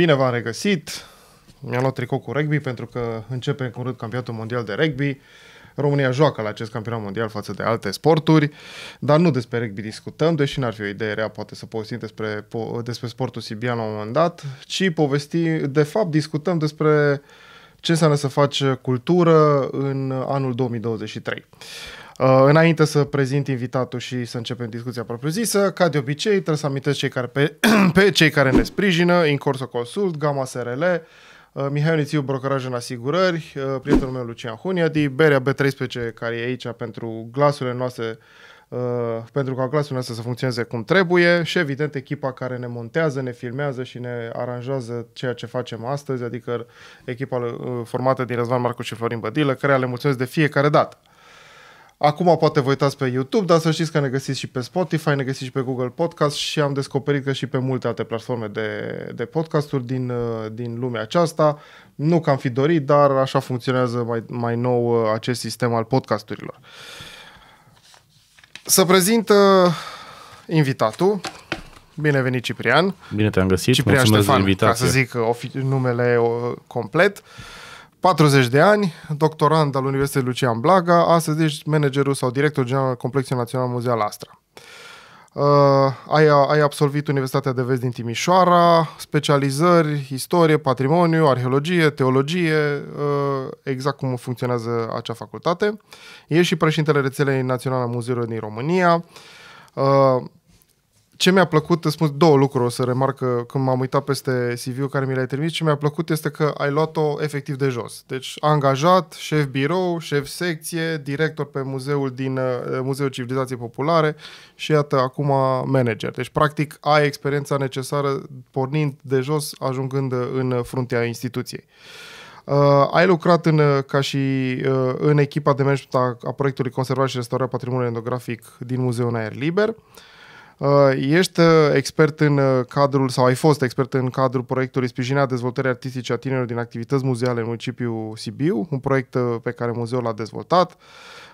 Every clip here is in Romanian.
Bine v-am regăsit! Mi-am luat tricou cu rugby pentru că începe în curând campionatul mondial de rugby. România joacă la acest campionat mondial față de alte sporturi, dar nu despre rugby discutăm, deși n-ar fi o idee rea poate să povestim despre, despre sportul sibian la un moment dat, ci povesti, de fapt discutăm despre ce înseamnă să faci cultură în anul 2023. Uh, înainte să prezint invitatul și să începem discuția propriu-zisă, ca de obicei, trebuie să amintesc cei care pe, pe cei care ne sprijină, Incorso Consult, Gama SRL, uh, Mihai Nițiu, brokeraj în asigurări, uh, prietenul meu Lucian Hunia, de Berea B13, care e aici pentru glasurile noastre Uh, pentru ca glasul nostru să funcționeze cum trebuie și evident echipa care ne montează, ne filmează și ne aranjează ceea ce facem astăzi, adică echipa uh, formată din Răzvan Marcu și Florin Bădilă, care le mulțumesc de fiecare dată. Acum poate vă uitați pe YouTube, dar să știți că ne găsiți și pe Spotify, ne găsiți și pe Google Podcast și am descoperit că și pe multe alte platforme de, de podcasturi din, uh, din lumea aceasta. Nu că am fi dorit, dar așa funcționează mai, mai nou uh, acest sistem al podcasturilor. Să prezint uh, invitatul. Bine venit, Ciprian. Bine te-am găsit. Ciprian Mulțumesc Ștefan, de invitație. ca să zic uh, ofi- numele complet. Uh, 40 de ani, doctorand al Universității Lucian Blaga, astăzi ești managerul sau director general al Complexului Național Muzeal Astra. Uh, ai, ai absolvit Universitatea de Vest din Timișoara, specializări, istorie, patrimoniu, arheologie, teologie, uh, exact cum funcționează acea facultate. Ești și președintele rețelei naționale a muzeilor din România. Uh, ce mi-a plăcut, îți spun două lucruri, o să remarcă când m-am uitat peste CV-ul care mi l-ai trimis, ce mi-a plăcut este că ai luat-o efectiv de jos. Deci angajat, șef birou, șef secție, director pe muzeul din uh, Muzeul Civilizației Populare și iată acum manager. Deci practic ai experiența necesară pornind de jos, ajungând uh, în fruntea instituției. Uh, ai lucrat în, uh, ca și uh, în echipa de management a, a proiectului Conservare și Restaurare Patrimoniului Endografic din Muzeul în Aer Liber. Uh, Uh, ești uh, expert în uh, cadrul, sau ai fost expert în cadrul proiectului Sprijinirea dezvoltării artistice a tinerilor din activități muzeale în municipiul Sibiu, un proiect pe care muzeul l-a dezvoltat.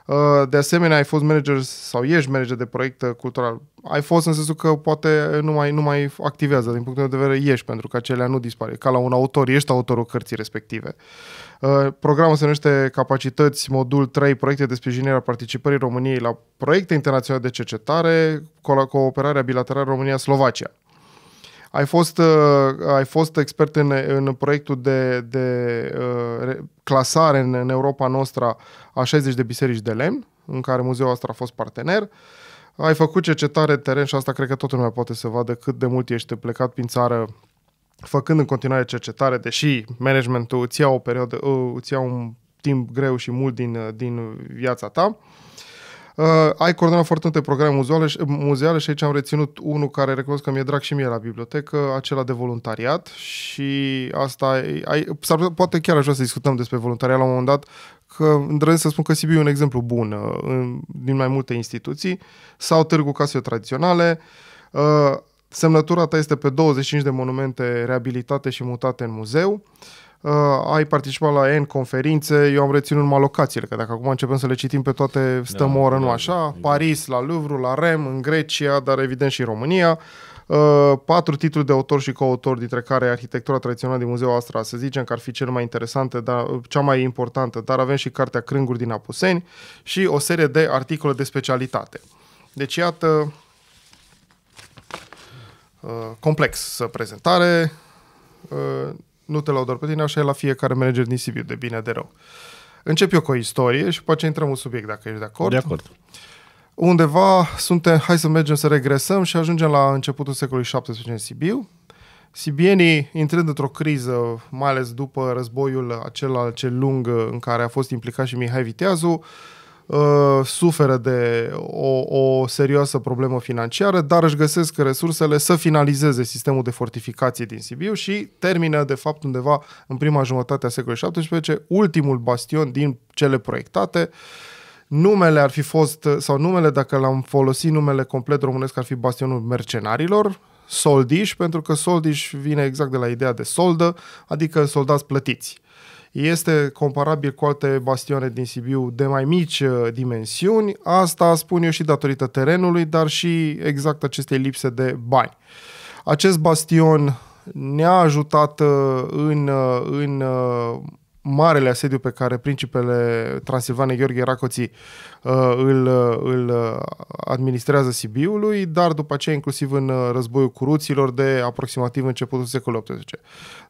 Uh, de asemenea, ai fost manager sau ești manager de proiect cultural. Ai fost în sensul că poate nu mai, nu mai activează, din punctul de vedere ești, pentru că acelea nu dispare. Ca la un autor, ești autorul cărții respective. Uh, programul se numește Capacități Modul 3, proiecte de sprijinire a participării României la proiecte internaționale de cercetare, cooperarea bilaterală România-Slovacia. Ai fost, uh, ai fost expert în, în proiectul de, de uh, clasare în, în Europa noastră a 60 de biserici de lemn, în care muzeul ăsta a fost partener. Ai făcut cercetare teren și asta cred că totul lumea poate să vadă cât de mult ești plecat prin țară făcând în continuare cercetare, deși managementul îți ia o perioadă, îți ia un timp greu și mult din, din viața ta. Uh, Uh, ai coordonat foarte multe programe muzeale și, muzeale și aici am reținut unul care recunosc că mi-e drag și mie la bibliotecă, acela de voluntariat și asta ai, ai, s-ar, poate chiar aș vrea să discutăm despre voluntariat la un moment dat, că îndrăznesc să spun că Sibiu e un exemplu bun uh, în, din mai multe instituții, sau Târgu Casei Tradiționale, uh, Semnătura ta este pe 25 de monumente reabilitate și mutate în muzeu. Uh, uh, ai participat la N conferințe, eu am reținut numai locațiile, că dacă acum începem să le citim pe toate, stăm da, o oră, da, nu așa, da, exact. Paris, la Louvre, la Rem, în Grecia, dar evident și în România, Uh, patru titluri de autor și coautor, dintre care arhitectura tradițională din Muzeul Astra, să zicem că ar fi cel mai interesantă, dar, uh, cea mai importantă, dar avem și cartea Crânguri din Apuseni și o serie de articole de specialitate. Deci, iată, uh, complex prezentare. Uh, nu te laud doar pe tine, așa e la fiecare manager din Sibiu, de bine, de rău. Încep eu cu o istorie și poate intrăm un subiect dacă ești de acord. De acord. Undeva suntem, hai să mergem să regresăm și ajungem la începutul secolului 17 în Sibiu. Sibienii, intrând într-o criză, mai ales după războiul acela cel lung în care a fost implicat și Mihai Viteazu, uh, Uh, suferă de o, o serioasă problemă financiară, dar își găsesc resursele să finalizeze sistemul de fortificație din Sibiu și termină, de fapt, undeva în prima jumătate a secolului XVII, ultimul bastion din cele proiectate. Numele ar fi fost, sau numele, dacă l-am folosit, numele complet românesc ar fi Bastionul Mercenarilor, Soldiș, pentru că Soldiș vine exact de la ideea de soldă, adică soldați plătiți este comparabil cu alte bastioane din Sibiu de mai mici uh, dimensiuni, asta spun eu și datorită terenului, dar și exact acestei lipse de bani. Acest bastion ne-a ajutat uh, în, uh, în marele asediu pe care principele Transilvane Gheorghe Racoții uh, îl, uh, îl uh, administrează Sibiului, dar după aceea inclusiv în războiul curuților de aproximativ începutul secolului XVIII.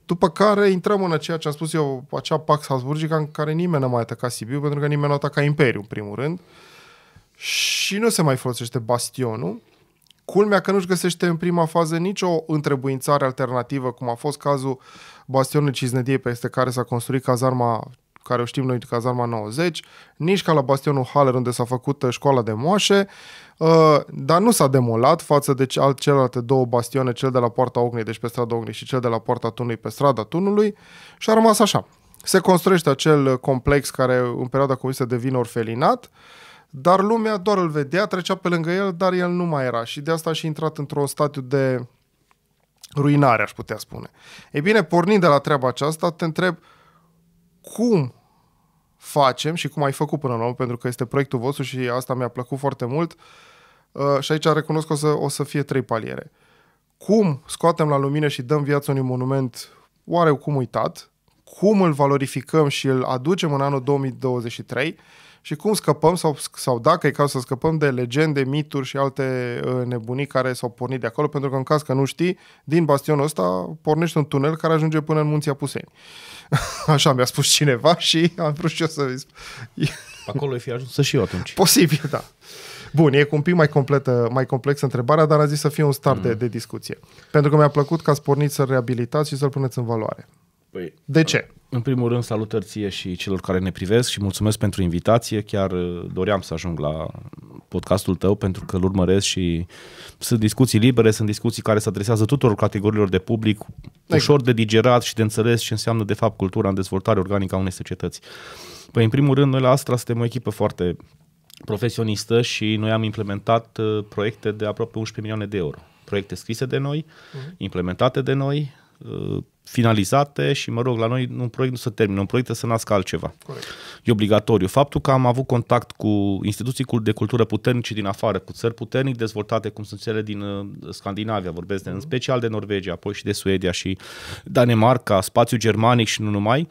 După care intrăm în ceea ce am spus eu, acea Pax Habsburgica în care nimeni nu a mai atacat Sibiu, pentru că nimeni nu ataca Imperiul, în primul rând, și nu se mai folosește bastionul, Culmea că nu-și găsește în prima fază nicio întrebuințare alternativă, cum a fost cazul bastionului Ciznediei peste care s-a construit cazarma care o știm noi, de cazarma 90, nici ca la bastionul Haller, unde s-a făcut uh, școala de moașe, uh, dar nu s-a demolat față de celelalte două bastioane, cel de la Poarta Ognei, deci pe strada Ognei, și cel de la Poarta Tunului, pe strada Tunului, și a rămas așa. Se construiește acel uh, complex care în perioada comunistă devine orfelinat, dar lumea doar îl vedea, trecea pe lângă el, dar el nu mai era și de asta și intrat într o statiu de ruinare, aș putea spune. Ei bine, pornind de la treaba aceasta, te întreb cum facem și cum ai făcut până la pentru că este proiectul vostru și asta mi-a plăcut foarte mult uh, și aici recunosc că o să, o să fie trei paliere. Cum scoatem la lumină și dăm viață unui monument oarecum uitat, cum îl valorificăm și îl aducem în anul 2023 și cum scăpăm sau, sau dacă e caz să scăpăm de legende, mituri și alte uh, nebunii care s-au pornit de acolo, pentru că în caz că nu știi, din bastionul ăsta pornești un tunel care ajunge până în munții Apuseni. Așa mi-a spus cineva și am vrut și eu să Acolo e fi ajuns să și eu atunci. Posibil, da. Bun, e un pic mai, completă, mai complexă întrebarea, dar a zis să fie un start mm. de, de discuție. Pentru că mi-a plăcut că ați pornit să-l reabilitați și să-l puneți în valoare. Păi, de ce? În primul rând, salutări ție și celor care ne privesc și mulțumesc pentru invitație. Chiar uh, doream să ajung la podcastul tău pentru că îl urmăresc și sunt discuții libere, sunt discuții care se adresează tuturor categoriilor de public, exact. ușor de digerat și de înțeles ce înseamnă de fapt cultura în dezvoltare organică a unei societăți. Păi, în primul rând, noi la Astra suntem o echipă foarte profesionistă și noi am implementat uh, proiecte de aproape 11 milioane de euro. Proiecte scrise de noi, mhm. implementate de noi, Uh, finalizate și, mă rog, la noi un proiect nu se termină, un proiect să nască altceva. Corect. E obligatoriu. Faptul că am avut contact cu instituții de cultură puternice din afară, cu țări puternic dezvoltate, cum sunt cele din uh, Scandinavia, vorbesc de, în mhm. special de Norvegia, apoi și de Suedia și Danemarca, spațiu germanic și nu numai,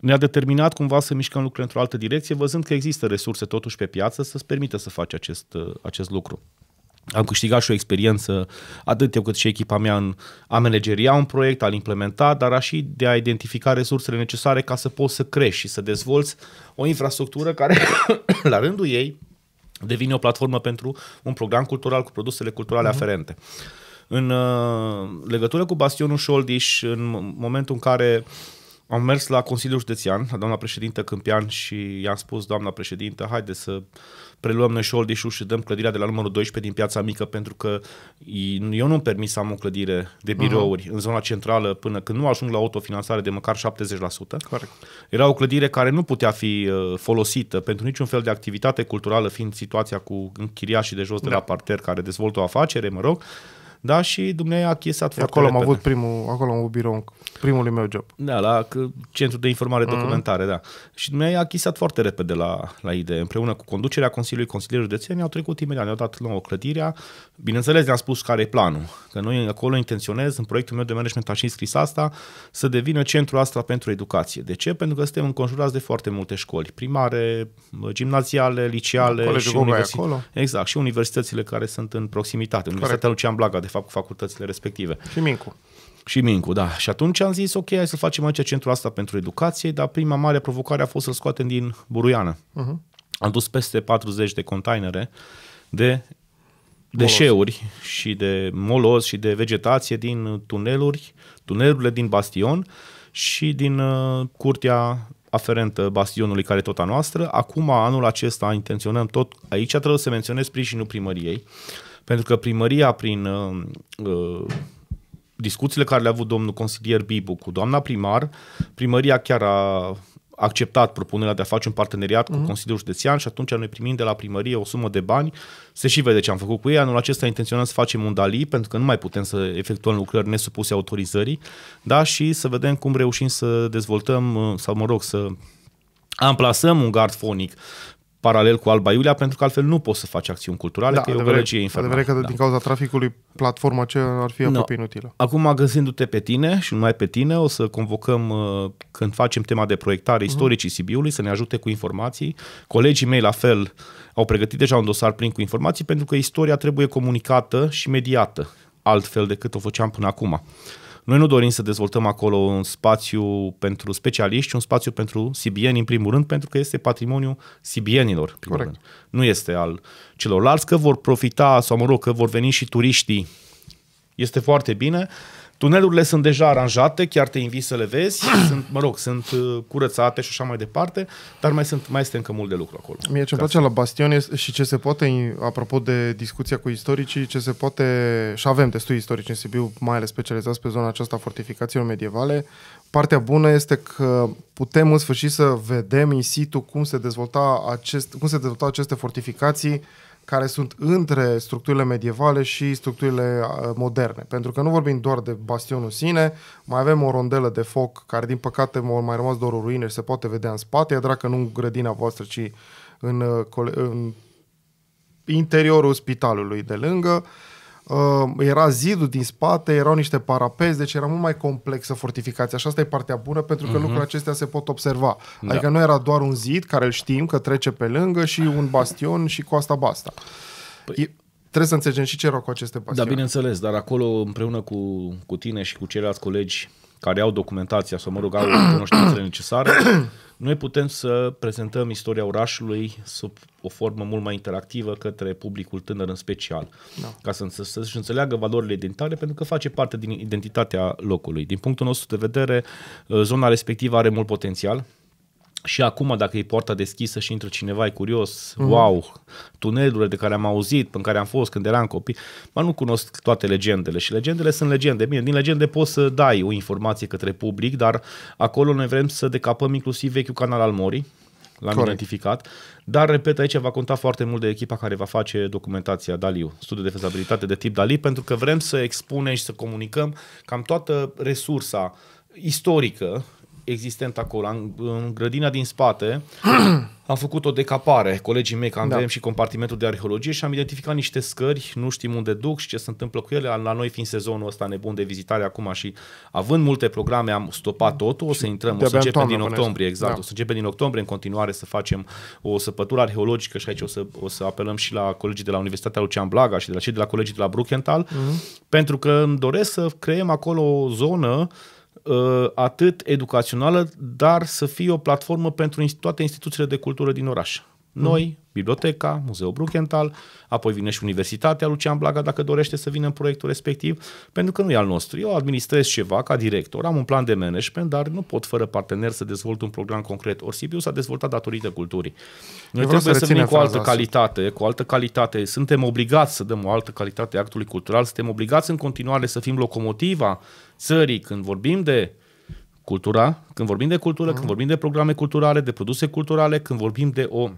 ne-a determinat cumva să mișcăm lucrurile într-o altă direcție, văzând că există resurse totuși pe piață să-ți permită să faci acest, uh, acest lucru. Am câștigat și o experiență, atât eu cât și echipa mea, în a manageria un proiect, a-l implementa, dar a și de a identifica resursele necesare ca să poți să crești și să dezvolți o infrastructură care, la rândul ei, devine o platformă pentru un program cultural cu produsele culturale uh-huh. aferente. În uh, legătură cu Bastionul Șoldiș, în momentul în care uh, am mers la Consiliul Județean, la doamna președintă Câmpian și i-am spus, doamna președintă, haide să preluăm noi șoldișul și dăm clădirea de la numărul 12 din piața mică, pentru că eu nu-mi permis să am o clădire de mhm. birouri uh-huh. în zona centrală până când nu ajung la autofinanțare de măcar 70%. Correct. Era o clădire care nu putea fi uh, folosită pentru niciun fel de activitate culturală, fiind situația cu închiriașii de jos da. de la parter care dezvoltă o afacere, mă rog, da, și dumneavoastră a chiesat foarte acolo repede. am avut primul, acolo am avut birou, primul meu job. Da, la centru de Informare mm-hmm. Documentare, da. Și dumneavoastră a chisat foarte repede la, la idee. Împreună cu conducerea Consiliului de Țeni, au trecut imediat, ne-au dat o clădirea. Bineînțeles, ne-am spus care e planul. Că noi acolo intenționez, în proiectul meu de management și scris asta, să devină centrul asta pentru educație. De ce? Pentru că suntem înconjurați de foarte multe școli primare, gimnaziale, liceale Colegiul și universități. Acolo. Exact, și universitățile care sunt în proximitate. Universitatea Lucian Blaga, de fapt cu facultățile respective. Și Mincu. Și Mincu, da. Și atunci am zis, ok, hai să facem aici centrul asta pentru educație, dar prima mare provocare a fost să-l scoatem din Buruiană. Uh-huh. Am dus peste 40 de containere de deșeuri molos. și de molos și de vegetație din tuneluri, tunelurile din Bastion și din uh, curtea aferentă bastionului care e tot a noastră. Acum, anul acesta, intenționăm tot, aici trebuie să menționez sprijinul primăriei, uh, pentru că primăria, prin uh, uh, discuțiile care le-a avut domnul consilier Bibu cu doamna primar, primăria chiar a acceptat propunerea de a face un parteneriat cu uh-huh. Consiliul Județean și atunci noi primim de la primărie o sumă de bani. Se și vede ce am făcut cu ei. Anul acesta intenționăm să facem un DALI pentru că nu mai putem să efectuăm lucrări nesupuse autorizării da? și să vedem cum reușim să dezvoltăm uh, sau, mă rog, să amplasăm un gard fonic paralel cu Alba Iulia, pentru că altfel nu poți să faci acțiuni culturale, da, că adevărat, e o gălăgie infernală. Adevărat că da. din cauza traficului, platforma aceea ar fi no. aproape inutilă. Acum, găsindu-te pe tine și numai pe tine, o să convocăm, uh, când facem tema de proiectare, mhm. istoricii mm-hmm. Sibiului să ne ajute cu informații. Colegii mei, la fel, au pregătit deja un dosar plin cu informații, pentru că istoria trebuie comunicată și mediată altfel decât o făceam până acum. Noi nu dorim să dezvoltăm acolo un spațiu pentru specialiști, un spațiu pentru sibieni, în primul rând, pentru că este patrimoniul sibienilor. Corect. Rând. Nu este al celorlalți, că vor profita, sau mă rog, că vor veni și turiștii. Este foarte bine, Tunelurile sunt deja aranjate, chiar te invit să le vezi, sunt, mă rog, sunt uh, curățate și așa mai departe, dar mai, sunt, mai este încă mult de lucru acolo. Mie ce-mi place la Bastion și ce se poate, apropo de discuția cu istoricii, ce se poate, și avem destui istorici în Sibiu, mai ales specializați pe zona aceasta fortificațiilor medievale, partea bună este că putem în sfârșit să vedem in situ cum se dezvolta, acest, cum se dezvolta aceste fortificații care sunt între structurile medievale și structurile uh, moderne. Pentru că nu vorbim doar de bastionul sine, mai avem o rondelă de foc care din păcate au mai rămas doar o ruină și se poate vedea în spate, iar dacă nu în grădina voastră, ci în, uh, în interiorul spitalului de lângă. Uh, Uh, era zidul din spate, erau niște parapeți, deci era mult mai complexă fortificația Așa asta e partea bună pentru că uh-huh. lucrurile acestea se pot observa. Da. Adică nu era doar un zid care îl știm că trece pe lângă și un bastion și asta basta. Păi... E, trebuie să înțelegem și ce erau cu aceste pasiuni. Da, bineînțeles, dar acolo împreună cu, cu tine și cu ceilalți colegi care au documentația sau, mă rog, au cunoștințele necesare, noi putem să prezentăm istoria orașului sub o formă mult mai interactivă către publicul tânăr în special, da. ca să, să, să înțeleagă valorile identitare, pentru că face parte din identitatea locului. Din punctul nostru de vedere, uh, zona respectivă are mult potențial, și acum, dacă e poarta deschisă și intră cineva, e curios, mm. wow, tunelurile de care am auzit, în care am fost când eram copii, mă nu cunosc toate legendele și legendele sunt legende. Bine, din legende poți să dai o informație către public, dar acolo noi vrem să decapăm inclusiv vechiul canal al Morii, l-am identificat, dar, repet, aici va conta foarte mult de echipa care va face documentația Daliu, studiu de fezabilitate de tip Dali, pentru că vrem să expunem și să comunicăm cam toată resursa istorică existent acolo. În, în grădina din spate am făcut o decapare, colegii mei, că avem da. și compartimentul de arheologie și am identificat niște scări, nu știm unde duc și ce se întâmplă cu ele. La noi fiind sezonul ăsta nebun de vizitare acum și având multe programe am stopat totul, o să intrăm, o să începem din octombrie, exact, da. o să începem din octombrie în continuare să facem o săpătură arheologică și aici o să, o să apelăm și la colegii de la Universitatea Lucian Blaga și de la cei de la colegii de la Bruchenthal, mm-hmm. pentru că îmi doresc să creăm acolo o zonă Uh, atât educațională, dar să fie o platformă pentru toate instituțiile de cultură din oraș. Mhm. Noi, mhm. biblioteca, Muzeul Bruchental, apoi vine și Universitatea Lucian Blaga dacă dorește să vină în proiectul respectiv, pentru că nu e al nostru. Eu administrez ceva ca director, am un plan de management, dar nu pot fără partener să dezvolt un program concret. orsibiu Sibiu s-a dezvoltat datorită culturii. Noi Eu trebuie să, să venim cu altă calitate, cu altă calitate. Suntem obligați să dăm o altă calitate actului cultural, suntem obligați în continuare să fim locomotiva țării când vorbim de cultura, când vorbim de cultură, mm. când vorbim de programe culturale, de produse culturale, când vorbim de o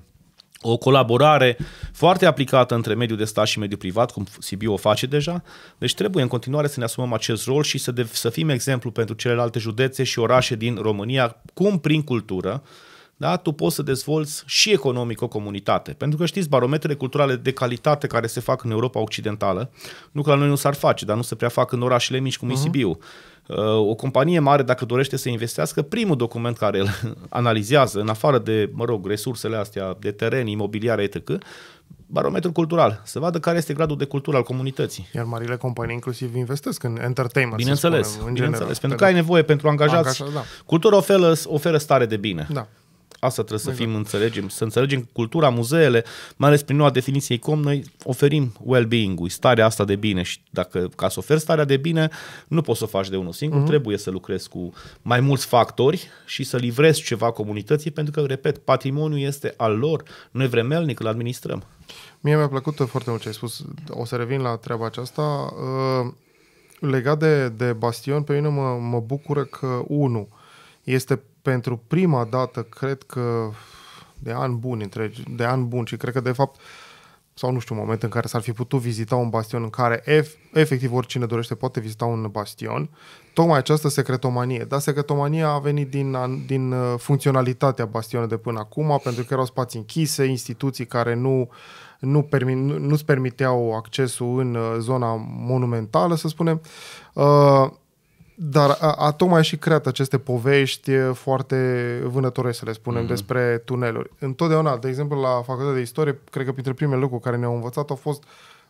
o colaborare foarte aplicată între mediul de stat și mediul privat, cum Sibiu o face deja. Deci trebuie în continuare să ne asumăm acest rol și să, de- să fim exemplu pentru celelalte județe și orașe din România, cum prin cultură, da, tu poți să dezvolți și economic o comunitate. Pentru că știți, barometrele culturale de calitate care se fac în Europa Occidentală, nu că la noi nu s-ar face, dar nu se prea fac în orașele mici cum uh-huh. e mhm. Sibiu o companie mare, dacă dorește să investească, primul document care îl analizează, în afară de, mă rog, resursele astea de teren, imobiliare, etc., barometrul cultural, să vadă care este gradul de cultură al comunității. Iar marile companii inclusiv investesc în entertainment, Bineînțeles, spunem, în bineînțeles, general. pentru că ai nevoie pentru angajați. Angaja, da. Cultura oferă, oferă stare de bine. Da. Asta trebuie exact. să fim, înțelegem, să înțelegem cultura, muzeele, mai ales prin noua definiție ICOM, noi oferim well-being-ul, starea asta de bine și dacă ca să oferi starea de bine, nu poți să o faci de unul singur, uh-huh. trebuie să lucrezi cu mai mulți factori și să livrezi ceva comunității, pentru că, repet, patrimoniul este al lor, noi vremelnic îl administrăm. Mie mi-a plăcut foarte mult ce ai spus, o să revin la treaba aceasta. Ă, legat de, de Bastion, pe mine mă, mă bucură că, unu, este pentru prima dată, cred că de an bun întregi, de an bun și cred că de fapt sau nu știu, un moment în care s-ar fi putut vizita un bastion în care ef- efectiv oricine dorește poate vizita un bastion, tocmai această secretomanie. Dar secretomania a venit din, din uh, funcționalitatea bastionului de până acum, pentru că erau spații închise, instituții care nu nu permi, nu-ți permiteau accesul în uh, zona monumentală, să spunem. Uh, dar a, a tocmai și creat aceste povești foarte vânătoare, să le spunem, mm-hmm. despre tuneluri. Întotdeauna, de exemplu, la Facultatea de Istorie, cred că printre primele lucruri care ne-au învățat au fost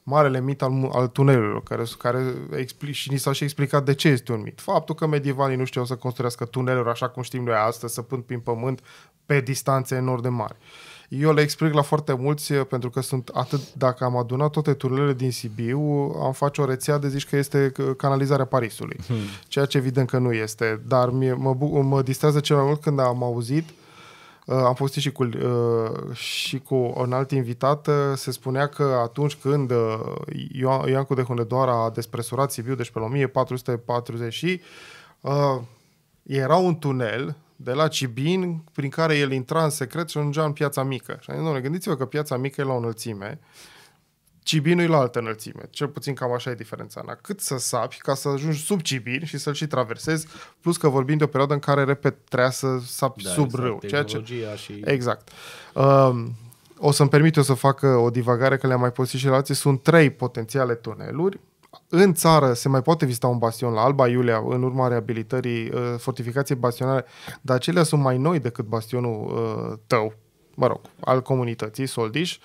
marele mit al, al tunelurilor, care, care expli, și ni s-a și explicat de ce este un mit. Faptul că medievalii nu știau să construiască tuneluri așa cum știm noi astăzi, să pun prin pământ pe distanțe enorm de mari. Uh, eu le explic la foarte mulți, eh, pentru că sunt atât, dacă am adunat toate turilele din Sibiu, am face o rețea de zici că este canalizarea Parisului, hmm. ceea ce evident că nu este, dar mie, mă, mă distrează cel mai mult când am auzit Uh, am fost și cu, uh, și cu un alt invitat, uh, se spunea că atunci când uh, Ioan, Ioancu de Hunedoara a despresurat Sibiu, deci pe 1440, uh, era un tunel de la Cibin, prin care el intra în secret și ajungea în piața mică. Și zis, gândiți-vă că piața mică e la o înălțime, Cibinul e la altă înălțime. Cel puțin cam așa e diferența. Na, Cât să sapi ca să ajungi sub Cibin și să-l și traversezi, plus că vorbim de o perioadă în care, repet, trebuia să sapi da, sub exact, râu. Ceea ce... și... Exact. Um, o să-mi permit eu să fac uh, o divagare, că le-am mai pus și relații. Sunt trei potențiale tuneluri în țară se mai poate vizita un bastion la Alba Iulia în urma reabilitării uh, fortificației bastionare, dar acelea sunt mai noi decât bastionul uh, tău, mă rog, al comunității Soldiș. Uh,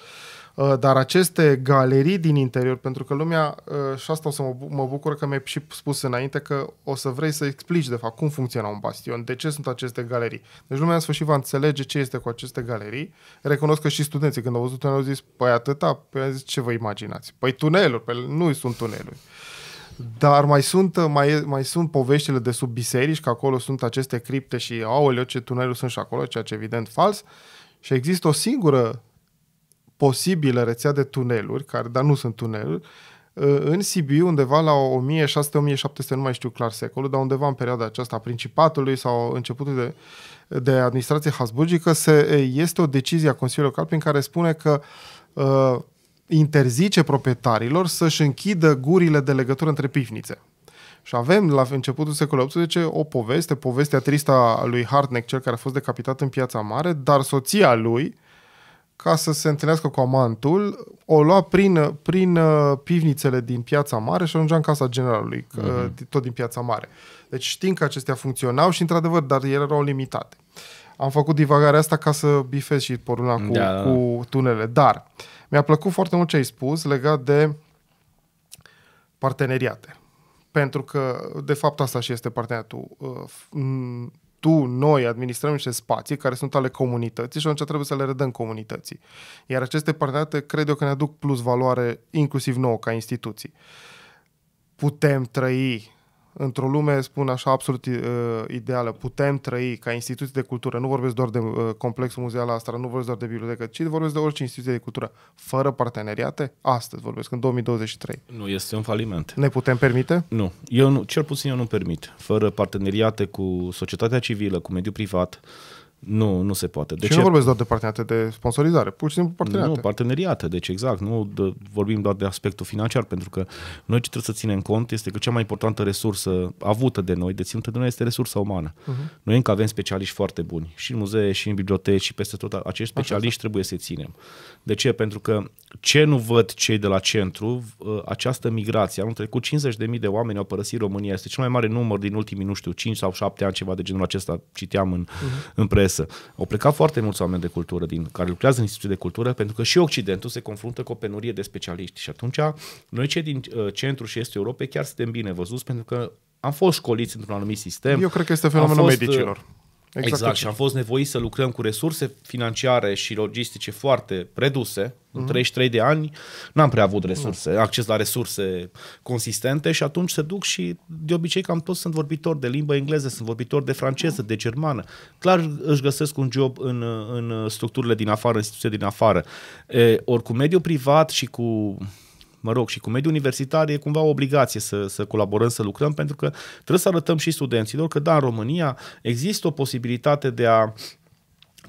Uh, dar aceste galerii din interior, pentru că lumea, uh, și asta o să mă, bucur că mi-ai și spus înainte că o să vrei să explici de fapt cum funcționa un bastion, de ce sunt aceste galerii. Deci lumea în sfârșit va înțelege ce este cu aceste galerii. Recunosc că și studenții când au văzut au zis, păi atâta, păi zis, ce vă imaginați? Păi tuneluri, păi nu sunt tuneluri. Dar mai sunt, uh, mai, mai sunt poveștile de sub biserici, că acolo sunt aceste cripte și aoleo ce tuneluri sunt și acolo, ceea ce evident fals. Și există o singură posibilă rețea de tuneluri, care, dar nu sunt tuneluri, uh, în Sibiu, undeva la 1600-1700, nu mai știu clar secolul, dar undeva în perioada aceasta a Principatului sau începutul de, de administrație hasburgică, se, este o decizie a Consiliului Local prin care spune că uh, interzice proprietarilor să-și închidă gurile de legătură între pivnițe. Și avem la începutul secolului XVIII o poveste, povestea tristă a lui Hartneck, cel care a fost decapitat în piața mare, dar soția lui, ca să se întâlnească cu amantul, o lua prin, prin uh, pivnițele din Piața Mare și ajungea în casa generalului, uh-huh. tot din Piața Mare. Deci știm că acestea funcționau și într-adevăr, dar ele erau limitate. Am făcut divagarea asta ca să bifez și porunea cu, da, da. cu da. tunele. Dar mi-a plăcut foarte mult ce ai spus legat de parteneriate. Pentru că, de fapt, asta și este parteneriatul. Uh, tu, noi administrăm niște spații care sunt ale comunității și atunci trebuie să le redăm comunității. Iar aceste parteneriate cred eu că ne aduc plus valoare inclusiv nouă ca instituții. Putem trăi într-o lume, spun așa, absolut uh, ideală, putem trăi ca instituții de cultură, nu vorbesc doar de uh, complexul muzeal Astra, nu vorbesc doar de bibliotecă, ci vorbesc de orice instituție de cultură, fără parteneriate, astăzi vorbesc, în 2023. Nu, este un faliment. Ne putem permite? Nu, eu nu, cel puțin eu nu permit. Fără parteneriate cu societatea civilă, cu mediul privat, uh, nu, nu se poate. De și ce? Deci nu vorbesc doar de parteneriate de sponsorizare, pur și simplu parteneriate. Nu, parteneriate, deci exact. Nu de, vorbim doar de aspectul financiar, pentru că noi ce trebuie să ținem cont este că cea mai importantă resursă avută de noi, deținută de noi, este resursa umană. Uh-huh. Noi încă avem specialiști foarte buni, și în muzee, și în biblioteci, și peste tot. Acești specialiști Așa. trebuie să-i ținem. De ce? Pentru că ce nu văd cei de la centru, ă, această migrație. Anul trecut 50.000 de oameni au părăsit România. Este cel mai mare număr din ultimii, nu știu, 5 sau 7 ani, ceva de genul acesta, citeam în, uh-huh. în presă. Au plecat foarte mulți oameni de cultură din care lucrează în instituții de cultură, pentru că și Occidentul se confruntă cu o penurie de specialiști. Și atunci, noi cei din uh, centru și estul Europei chiar suntem bine văzuți, pentru că am fost școliți într-un anumit sistem. Eu cred că este fenomenul fost, medicilor. Ă, Exact, exact. și am fost nevoiți să lucrăm cu resurse financiare și logistice foarte reduse. Mm-hmm. În 33 mhm. de ani n-am prea avut resurse, mm. acces la resurse consistente și atunci se duc și de obicei cam toți sunt vorbitori de limbă engleză, sunt vorbitori de franceză, mhm. de germană. Clar își găsesc un job în, în structurile din afară, în instituții din afară. E, ori cu mediul privat și cu mă rog, și cu mediul universitar e cumva o obligație să, să colaborăm, să lucrăm, pentru că trebuie să arătăm și studenților că, da, în România există o posibilitate de a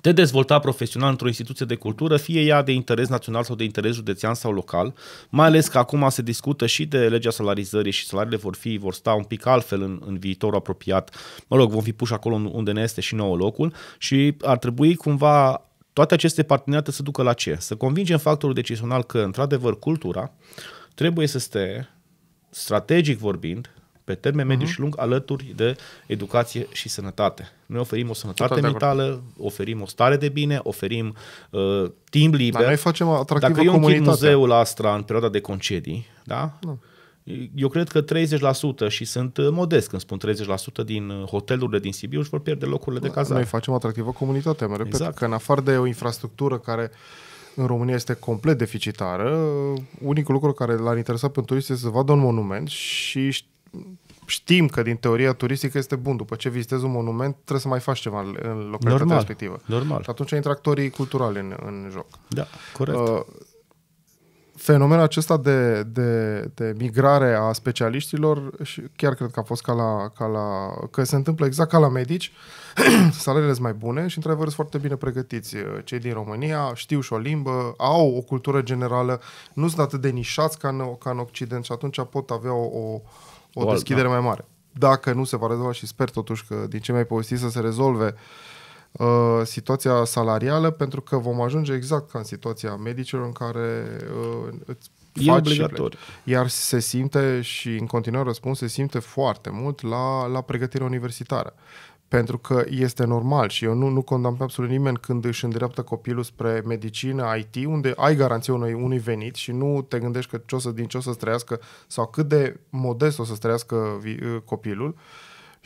te dezvolta profesional într-o instituție de cultură, fie ea de interes național sau de interes județean sau local, mai ales că acum se discută și de legea salarizării și salariile vor fi, vor sta un pic altfel în, în viitorul apropiat. Mă rog, vom fi puși acolo unde ne este și nouă locul și ar trebui cumva toate aceste parteneriate se ducă la ce? Să convingem factorul decizional că, într-adevăr, cultura trebuie să stea, strategic vorbind, pe termen mediu uh-huh. și lung, alături de educație și sănătate. Noi oferim o sănătate Total mentală, oferim o stare de bine, oferim uh, timp liber. Dar noi facem atractivă Dacă eu închid muzeul Astra în perioada de concedii, da? Nu. Da. Eu cred că 30% și sunt uh, modest când spun 30% din uh, hotelurile din Sibiu își vor pierde locurile de da, cazare. Noi facem atractivă comunitatea, mă repet, exact. că în afară de o infrastructură care în România este complet deficitară, unicul lucru care l-ar interesa pe turist este să vadă un monument și știm că din teoria turistică este bun. După ce vizitezi un monument, trebuie să mai faci ceva în localitatea normal, respectivă. Normal. Și atunci intră actorii culturali în, în joc. Da, corect. Uh, fenomenul acesta de, de, de migrare a specialiștilor, și chiar cred că a fost ca la, ca la că se întâmplă exact ca la medici, salariile sunt mai bune și într-adevăr sunt foarte bine pregătiți. Uh, cei din România știu și o limbă, au o cultură generală, nu sunt atât de nișați ca în, ca în Occident și atunci pot avea o, o, o deschidere mai mare. Dacă nu se va rezolva și sper totuși că din ce mai povestit să se rezolve uh, Uh, situația salarială, pentru că vom ajunge exact ca în situația medicilor în care uh, îți E obligatoriu. Iar se simte și în continuare răspuns, se simte foarte mult la, la pregătirea universitară pentru că este normal și eu nu, nu condamn pe absolut nimeni când își îndreaptă copilul spre medicină, IT, unde ai garanție unui, unui venit și nu te gândești că ce o să, din ce o să trăiască sau cât de modest o să trăiască vi, uh, copilul. Uh,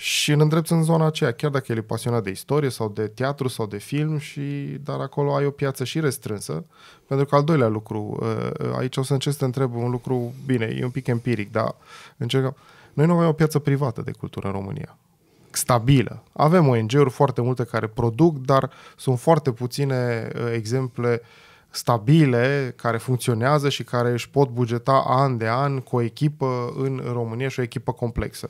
și îl îndrept în zona aceea, chiar dacă el e pasionat de istorie sau de teatru sau de film, și dar acolo ai o piață și restrânsă, pentru că al doilea lucru, uh, aici o să încerc să te întreb un lucru, bine, e un pic empiric, dar încercăm. Noi nu avem o piață privată de cultură în România stabilă. Avem ONG-uri foarte multe care produc, dar sunt foarte puține uh, exemple stabile care funcționează și care își pot bugeta an de an cu o echipă în România și o echipă complexă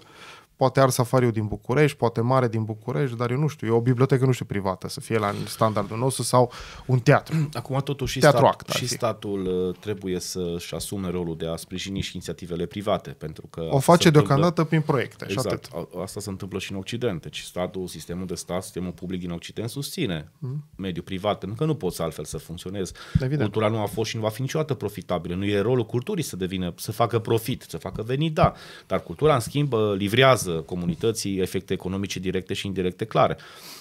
poate ar safariu din București, poate mare din București, dar eu nu știu, e o bibliotecă, nu știu, privată, să fie la standardul nostru sau un teatru. Acum totuși teatru stat, act, și statul uh, trebuie să-și asume rolul de a sprijini și inițiativele private, pentru că... O face deocamdată prin proiecte exact, și atât. Asta se întâmplă și în Occident, deci statul, sistemul de stat, sistemul public din Occident susține mm. mediul privat, pentru că nu poți altfel să funcționezi. Evident. Cultura nu a fost și nu va fi niciodată profitabilă, nu e rolul culturii să devină, să facă profit, să facă venit, da, dar cultura, în schimb, livrează creează comunității efecte economice directe și indirecte clare.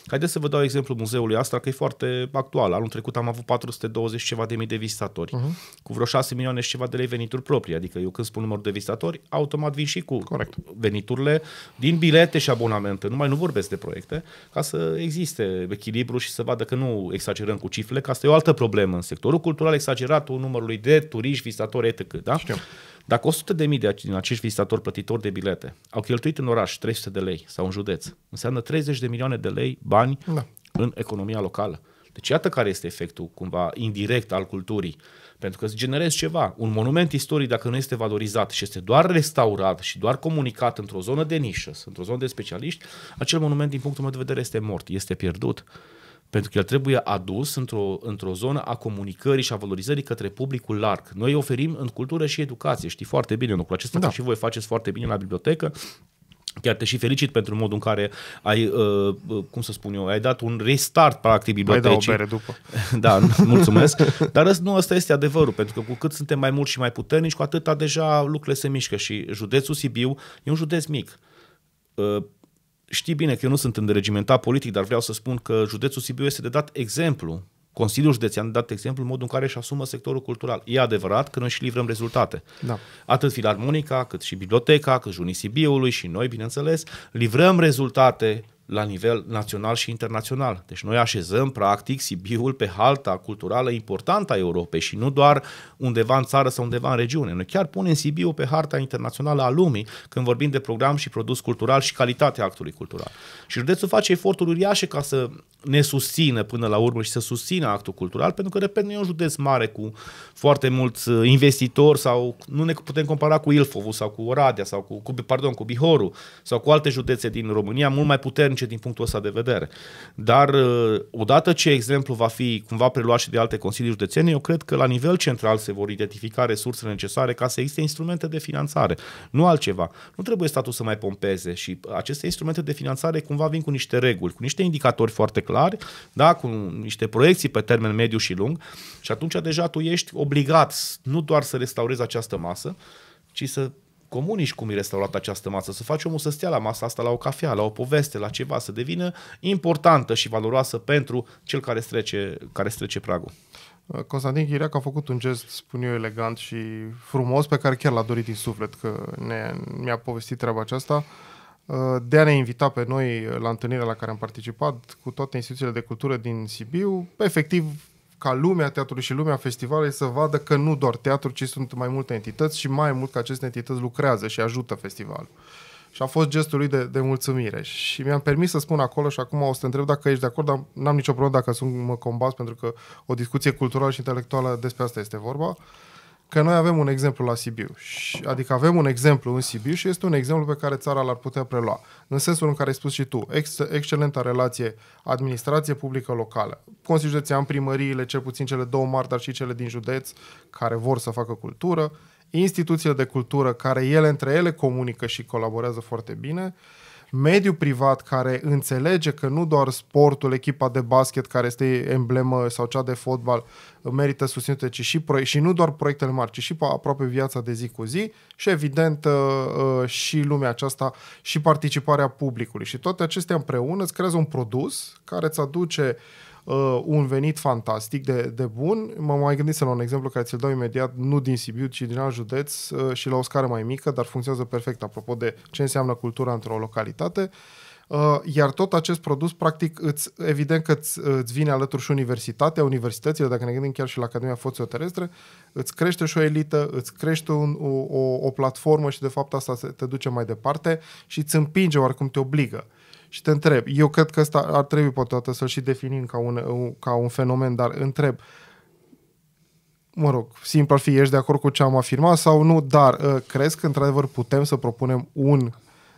Haideți să vă dau exemplu muzeului Astra, că e foarte actual. Anul trecut am avut 420 ceva de mii de vizitatori, uh-huh. cu vreo 6 milioane și ceva de lei venituri proprii. Adică eu când spun numărul de vizitatori, automat vin și cu Corect. veniturile din bilete și abonamente. Numai nu vorbesc de proiecte, ca să existe echilibru și să vadă că nu exagerăm cu cifrele, că asta e o altă problemă în sectorul cultural, exagerat numărului de turiști, vizitatori, etc. Da? Știu. Dacă 100 de mii din acești vizitatori plătitori de bilete au cheltuit în oraș 300 de lei sau în județ, înseamnă 30 de milioane de lei bani da. în economia locală. Deci iată care este efectul cumva indirect al culturii. Pentru că îți generezi ceva. Un monument istoric, dacă nu este valorizat și este doar restaurat și doar comunicat într-o zonă de nișă, într-o zonă de specialiști, acel monument, din punctul meu de vedere, este mort, este pierdut. Pentru că el trebuie adus într-o, într-o zonă a comunicării și a valorizării către publicul larg. Noi oferim în cultură și educație, știi foarte bine lucrul acesta, da. și voi faceți foarte bine la bibliotecă, Chiar te și felicit pentru modul în care ai, uh, uh, cum să spun eu, ai dat un restart practic bibliotecii. Mai o după. Da, mulțumesc. Dar nu, ăsta este adevărul, pentru că cu cât suntem mai mulți și mai puternici, cu atâta deja lucrurile se mișcă și județul Sibiu e un județ mic uh, știi bine că eu nu sunt înderegimentat politic, dar vreau să spun că județul Sibiu este de dat exemplu Consiliul Județean a dat exemplu în modul în care își asumă sectorul cultural. E adevărat că noi și livrăm rezultate. Da. Atât Filarmonica, cât și Biblioteca, cât Junii Sibiului și noi, bineînțeles, livrăm rezultate la nivel național și internațional. Deci noi așezăm, practic, Sibiul pe halta culturală importantă a Europei și nu doar undeva în țară sau undeva în regiune. Noi chiar punem Sibiu pe harta internațională a lumii când vorbim de program și produs cultural și calitatea actului cultural. Și județul face eforturi uriașe ca să ne susțină până la urmă și să susțină actul cultural, pentru că, repet, nu e un județ mare cu foarte mulți uh, investitori sau nu ne putem compara cu Ilfovul sau cu Oradea sau cu, cu pardon, cu Bihorul sau cu alte județe din România mult mai puternic puternice din punctul ăsta de vedere. Dar uh, odată ce exemplu va fi cumva preluat și de alte consilii județene, eu cred că la nivel central se vor identifica resursele necesare ca să existe instrumente de finanțare, nu altceva. Nu trebuie statul să mai pompeze și aceste instrumente de finanțare cumva vin cu niște reguli, cu niște indicatori foarte clari, da, cu niște proiecții pe termen mediu și lung și atunci deja tu ești obligat nu doar să restaurezi această masă, ci să comunici cum i restaurată această masă, să faci omul să stea la masa asta, la o cafea, la o poveste, la ceva, să devină importantă și valoroasă pentru cel care strece, care strece pragul. Uh, Constantin Chiriac a făcut un gest, spun eu, elegant și frumos, pe care chiar l-a dorit din suflet, că ne, mi-a povestit treaba aceasta, uh, de a ne invita pe noi la întâlnirea la care am participat cu toate instituțiile de cultură din Sibiu, efectiv ca lumea teatrului și lumea festivalului să vadă că nu doar teatru, ci sunt mai multe entități și mai mult că aceste entități lucrează și ajută festivalul. Și a fost gestul lui de, de mulțumire. Și mi-am permis să spun acolo și acum o să te întreb dacă ești de acord, dar n-am nicio problemă dacă sunt, mă combat, pentru că o discuție culturală și intelectuală despre asta este vorba. Uh, că noi avem un exemplu la Sibiu. Și, adică avem un exemplu în Sibiu și este un exemplu pe care țara l-ar putea prelua. În sensul în care ai spus și tu, ex- excelenta relație administrație publică locală. Consiliul Județean, primăriile, cel puțin cele două mari, dar și cele din județ, care vor să facă cultură, instituțiile de cultură, care ele între ele comunică și colaborează foarte bine, uh, mediu privat care înțelege că nu doar sportul, echipa de basket care este emblemă sau cea de fotbal merită susținute, ci și, proiect, și nu doar proiectele mari, ci și aproape viața de zi cu zi și evident uh, uh, și lumea aceasta și participarea publicului. Și toate acestea împreună îți creează un produs care îți aduce uh, uh, un venit fantastic de, de bun. M-am mai gândit să la un exemplu care ți-l dau imediat, nu din Sibiu, ci din alt județ uh, și la o scară mai mică, dar funcționează perfect apropo de ce înseamnă cultura într-o localitate. Uh, iar tot acest produs, practic, îți, evident că îți, îți vine alături și universitatea, universitățile, dacă ne gândim chiar și la Academia Forțelor Terestre, îți crește și o elită, îți crește un, o, o, o platformă și, de fapt, asta te duce mai departe și îți împinge, oricum te obligă și te întreb, eu cred că ăsta ar trebui pe toată să-l și definim ca un, ca un fenomen, dar întreb, mă rog, simplu ar fi, ești de acord cu ce am afirmat sau nu, dar uh, crezi că într-adevăr putem să propunem un,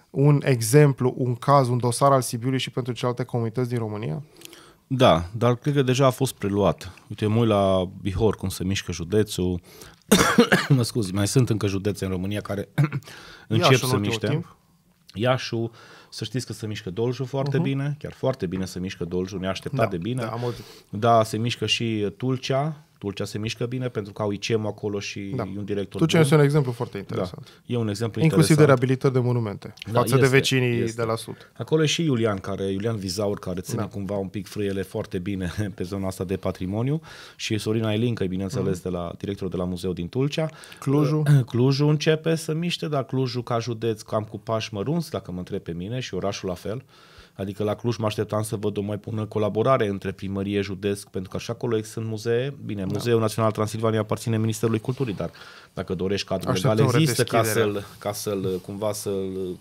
un exemplu, un caz, un dosar al Sibiului și pentru celelalte comunități din România? Da, dar cred că deja a fost preluat. Uite, mă la Bihor, cum se mișcă județul. mă scuzi, mai sunt încă județe în România care încep Iașu, să miște. Timp. Iașul, să știți că se mișcă Dolju foarte uh-huh. bine, chiar foarte bine se mișcă Dolju, neașteptat da, de bine. Da, am da, se mișcă și Tulcea, Tulcea se mișcă bine pentru că au ICM acolo și da. e un director. Tulcea este un exemplu foarte da. interesant. Da. E un exemplu Inclusiv interesant. de reabilitări de monumente, da, față este, de vecinii este. de la sud. Acolo e și Iulian, care, Iulian Vizaur, care ține da. cumva un pic frâiele foarte bine pe zona asta de patrimoniu și Sorina Elincă, bineînțeles, mm. de la directorul de la Muzeul din Tulcea. Clujul. Clujul începe să miște, dar Clujul ca județ cam cu pași mărunți, dacă mă întreb pe mine, și orașul la fel. Adică la Cluj mă așteptam să văd o mai bună colaborare între primărie, județ, pentru că așa acolo sunt muzee. Bine, da. Muzeul Național Transilvania aparține Ministerului Culturii, dar dacă dorești cadrul legal există ca să-l, ca să-l cumva să-l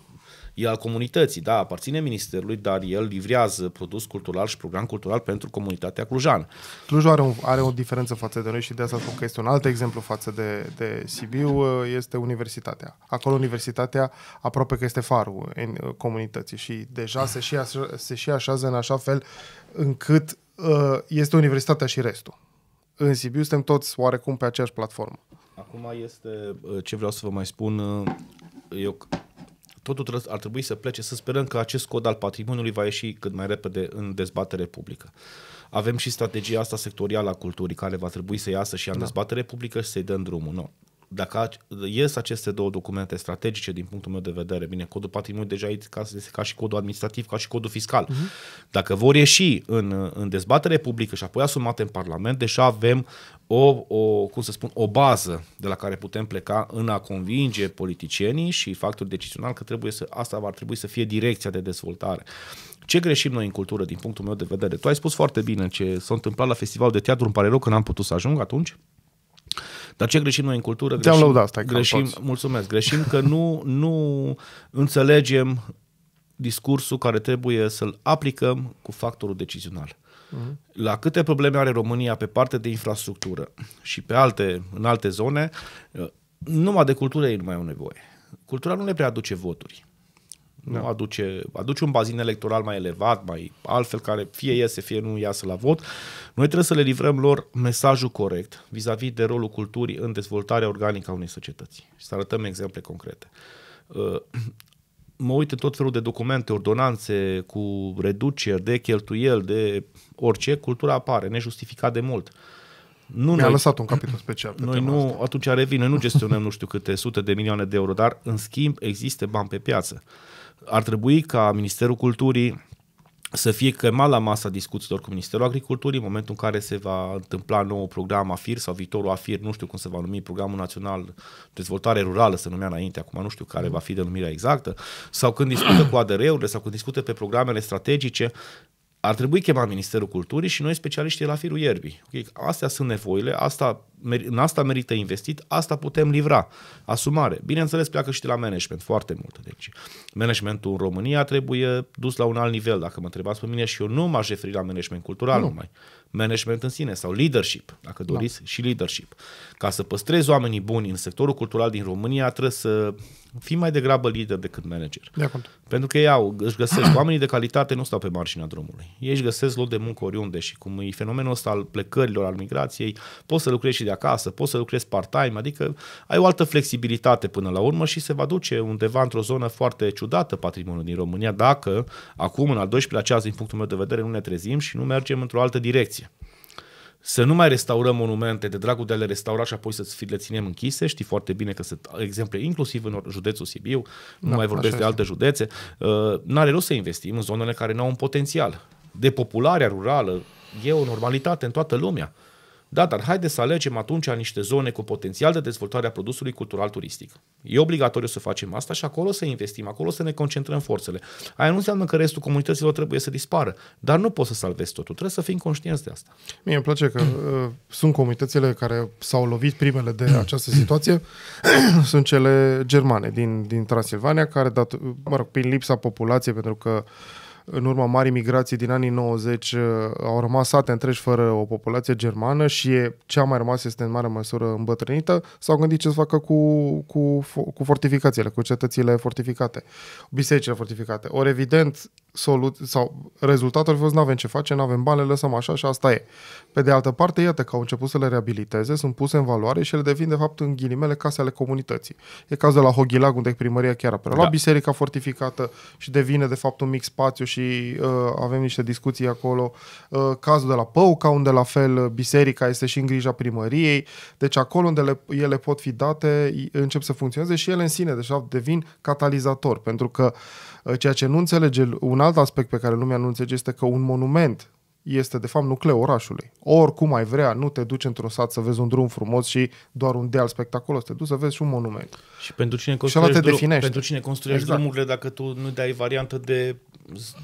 e al comunității, da, aparține ministerului, dar el livrează produs cultural și program cultural pentru comunitatea clujană. Clujul are, un, are o diferență față de noi și de asta spun că este un alt exemplu față de, de Sibiu, uh, este universitatea. Acolo universitatea aproape că este farul în uh, comunității și deja se și, așa, se și așează în așa fel încât uh, este universitatea și restul. În Sibiu suntem toți oarecum pe aceeași platformă. Acum este, ce vreau să vă mai spun, eu Totul ar trebui să plece, să sperăm că acest cod al patrimoniului va ieși cât mai repede în dezbatere publică. Avem și strategia asta sectorială a culturii, care va trebui să iasă și în da. dezbatere publică și să-i dăm drumul. No dacă ies aceste două documente strategice din punctul meu de vedere, bine, codul patrimoniului deja este ca și codul administrativ, ca și codul fiscal. Uh-huh. Dacă vor ieși în, în dezbatere publică și apoi asumate în Parlament, deja avem o, o, cum să spun, o bază de la care putem pleca în a convinge politicienii și factorul decizional că trebuie să, asta ar trebui să fie direcția de dezvoltare. Ce greșim noi în cultură, din punctul meu de vedere? Tu ai spus foarte bine ce s-a întâmplat la festivalul de teatru, îmi pare rău că n-am putut să ajung atunci. Dar ce greșim noi în cultură? Greșim, Te-am lăudat, stai greșim, poți. Mulțumesc. Greșim că nu, nu înțelegem discursul care trebuie să-l aplicăm cu factorul decizional. Mhm. La câte probleme are România pe parte de infrastructură și pe alte, în alte zone, numai de cultură ei nu mai au nevoie. Cultura nu le prea aduce voturi. Da. Nu aduce, aduce un bazin electoral mai elevat, mai altfel, care fie iese, fie nu iasă la vot. Noi trebuie să le livrăm lor mesajul corect vis-a-vis de rolul culturii în dezvoltarea organică a unei societăți. Și să arătăm exemple concrete. Uh, mă uit în tot felul de documente, ordonanțe cu reduceri de cheltuieli, de orice, cultura apare, nejustificat de mult. Nu Mi-a noi, lăsat un capitol special. Pe noi nu, asta. atunci revin, noi nu gestionăm nu știu câte sute de milioane de euro, dar în schimb există bani pe piață ar trebui ca Ministerul Culturii să fie chemat la masa discuțiilor cu Ministerul Agriculturii în momentul în care se va întâmpla nou program AFIR sau viitorul AFIR, nu știu cum se va numi, Programul Național Dezvoltare Rurală se numea înainte, acum nu știu care mm. va fi denumirea exactă, sau când discută cu ADR-urile sau când discută pe programele strategice, ar trebui chemat Ministerul Culturii și noi specialiștii la firul ierbii. Okay, astea sunt nevoile, asta în asta merită investit, asta putem livra. Asumare. Bineînțeles, pleacă și de la management foarte mult. Deci, managementul în România trebuie dus la un alt nivel. Dacă mă întrebați pe mine, și eu nu m-aș referi la management cultural nu. numai. Management în sine sau leadership, dacă da. doriți, da. și leadership. Ca să păstrezi oamenii buni în sectorul cultural din România, trebuie să fii mai degrabă lider decât manager. De acord. Pentru că au, își găsesc oamenii de calitate, nu stau pe marginea drumului. Ei își găsesc loc de muncă oriunde și cum e fenomenul ăsta al plecărilor, al migrației, poți să lucrezi și de de acasă, poți să lucrezi part-time, adică ai o altă flexibilitate până la urmă și se va duce undeva într-o zonă foarte ciudată patrimoniul din România dacă acum, în al 12-lea ceas, din punctul meu de vedere, nu ne trezim și nu mergem într-o altă direcție să nu mai restaurăm monumente de dragul de a le restaura și apoi să le ținem închise. Știi foarte bine că sunt exemple inclusiv în județul Sibiu, nu da, mai vorbesc de alte județe. Uh, N-are rost să investim în zonele care nu au un potențial. Depopularea rurală e o normalitate în toată lumea. Uh, da, dar haideți să alegem atunci niște zone cu potențial de dezvoltare a produsului cultural turistic. E obligatoriu să facem asta și acolo să investim, acolo să ne concentrăm forțele. Aia nu înseamnă că restul comunităților trebuie să dispară, dar nu poți să salvezi totul, trebuie să fim conștienți de asta. Mie îmi place că uh, sunt comunitățile care s-au lovit primele de această situație, sunt cele germane din, din Transilvania, care, dat, mă rog, prin lipsa populației, pentru că uh, în urma marii migrații din anii 90, uh, au rămas sate întregi fără o populație germană și cea mai rămas este în mare măsură îmbătrânită, s-au gândit ce să facă cu, cu, cu fortificațiile, cu cetățile fortificate, bisericile fortificate. Ori evident, solu- sau rezultatul a fost nu avem ce face, nu avem bani, le lăsăm așa și asta e. Pe de altă parte, iată că au început să le reabiliteze, sunt puse în valoare și ele devin de fapt în ghilimele case ale comunității. E cazul la Hoghilag, unde primăria chiar a preluat da. biserica fortificată și devine de fapt un mic spațiu și uh, avem niște discuții acolo. Uh, cazul de la Păuca, unde la fel biserica este și în grija primăriei, deci acolo unde le, ele pot fi date încep să funcționeze și ele în sine, deci devin catalizator, pentru că uh, Ă, ceea ce nu înțelege, un alt aspect pe care lumea nu înțelege este că un monument este de fapt nucleul orașului. Oricum ai vrea, nu te duci într-un sat să vezi un drum frumos și doar un deal spectaculos, te duci să vezi și un monument. Și pentru cine construiești, și te Pentru cine construiești exact. drumurile dacă tu nu dai variantă de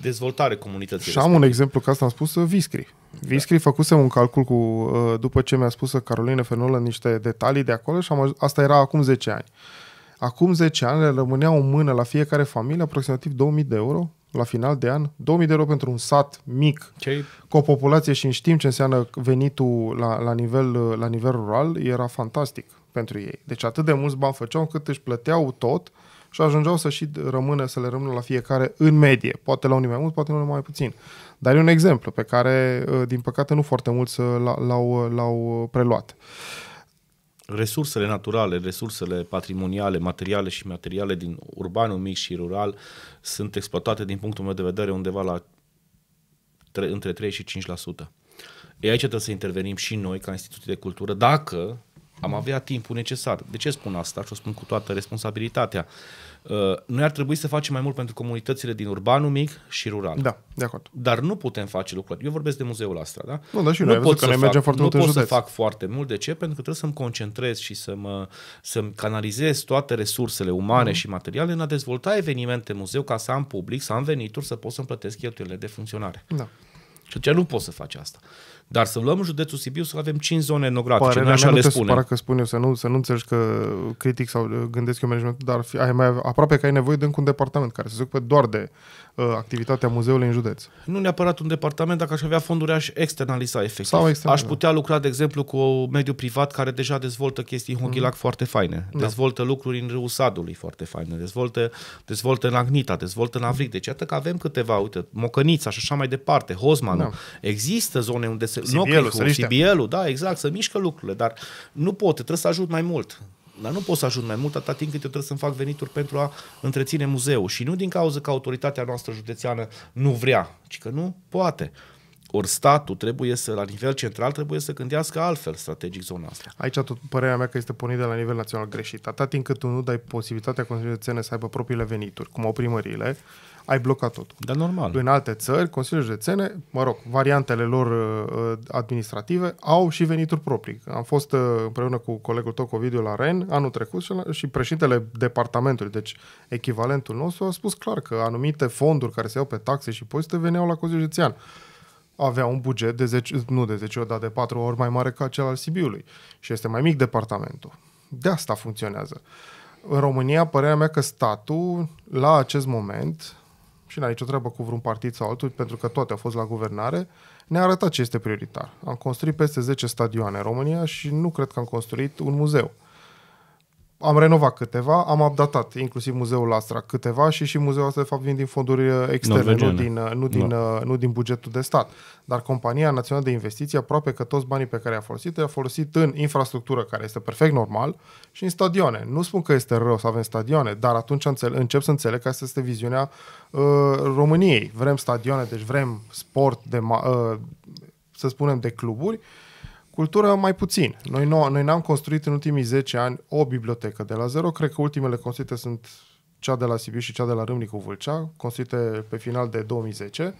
dezvoltare comunității. Și am un exemplu, că asta am spus, Viscri. Uh, Viscri da. făcuse un calcul cu, uh, după ce mi-a spus uh, Caroline Fenolă niște detalii de acolo și am, asta era acum 10 ani. Acum 10 ani le rămâneau o mână la fiecare familie aproximativ 2000 de euro la final de an, 2000 de euro pentru un sat mic, okay. cu o populație și știm ce înseamnă venitul la, la, nivel, la nivel rural, era fantastic pentru ei. Deci atât de mulți bani făceau cât își plăteau tot și ajungeau să și rămână, să le rămână la fiecare în medie. Poate la unii mai mult, poate la unii mai puțin. Dar e un exemplu pe care, uh, din păcate, nu foarte mulți uh, l-au, l-au uh, preluat. Uh, resursele naturale, resursele patrimoniale, materiale și materiale din urbanul mic și rural sunt exploatate din punctul meu de vedere undeva la între 3 și 5%. E aici trebuie să intervenim și noi ca instituții de cultură dacă am avea timpul necesar. De ce spun asta? Și o spun cu toată responsabilitatea. Uh, noi ar trebui să facem mai mult pentru comunitățile din urbanul mic și rural. Da, de acord. Dar nu putem face lucruri. Eu vorbesc de muzeul ăsta, da? Nu, da, și nu noi pot că să, mergem foarte nu mult pot să fac foarte mult. De ce? Pentru că trebuie să-mi concentrez și să mă, să-mi canalizez toate resursele umane mm. și materiale în a dezvolta evenimente muzeu ca să am public, să am venituri, să pot să-mi plătesc cheltuielile de funcționare. Da. Și atunci nu pot să faci asta. Dar să luăm județul Sibiu să avem 5 zone etnografice, nu așa le Pare că spun eu, să nu, să nu înțelegi că critic sau uh, gândesc eu management. dar fi, ai mai aproape că ai nevoie de încă un departament care se ocupe doar de Uh, activitatea muzeului în județ. Nu neapărat un departament, dacă aș avea fonduri, aș externaliza efectiv. Sau externaliza. Aș putea lucra, de exemplu, cu un mediu privat care deja dezvoltă chestii în mm. foarte faine, da. dezvoltă lucruri în râul Sadului foarte faine, dezvoltă, dezvoltă în Agnita, dezvoltă în Avric. Deci, atât că avem câteva, uite, Mocănița și așa mai departe, Hozmanul. Da. Există zone unde se... Sibielul, Sibielul, da, exact, să mișcă lucrurile, dar nu pot, trebuie să ajut mai mult. Dar nu pot să ajut mai mult atât timp cât eu trebuie să-mi fac venituri pentru a întreține muzeul. Și nu din cauza că autoritatea noastră județeană nu vrea, ci că nu poate. Ori statul trebuie să, la nivel central, trebuie să gândească altfel strategic zona asta. Aici tot părerea mea că este pornit de la nivel național greșit. atât timp cât tu nu dai posibilitatea Consiliului Județean să aibă propriile venituri, cum au primările, ai blocat totul. Dar normal. În alte țări, Consiliul Județene, mă rog, variantele lor uh, administrative au și venituri proprii. Am fost uh, împreună cu colegul tău, Covidiu, la REN anul trecut și, președintele departamentului, deci echivalentul nostru, a spus clar că anumite fonduri care se iau pe taxe și impozite veneau la Consiliul Județean avea un buget de 10, nu de 10 ori, dar de 4 ori mai mare ca cel al Sibiului și este mai mic departamentul. De asta funcționează. În România, părerea mea că statul, la acest moment, și n a nicio treabă cu vreun partid sau altul, pentru că toate au fost la guvernare, ne-a arătat ce este prioritar. Am construit peste 10 stadioane în România și nu cred că am construit un muzeu am renovat câteva, am updatat inclusiv muzeul Astra câteva și și muzeul Astra de fapt vin din fonduri externe, nu din, uh, nu, din, da. Uh, nu din bugetul de stat. Dar Compania Națională de Investiții aproape că toți banii pe care i-a folosit, i-a folosit în infrastructură, care este perfect normal, și în stadioane. Nu spun că este rău să avem stadioane, dar atunci încep să înțeleg că asta este viziunea uh, României. Vrem stadioane, deci vrem sport de, uh, să spunem, de cluburi, uh, Cultură mai puțin. Noi, nu, noi n-am construit în ultimii 10 ani o bibliotecă de la zero. Cred că ultimele construite sunt cea de la Sibiu și cea de la Râmnicu Vâlcea, construite pe final de 2010,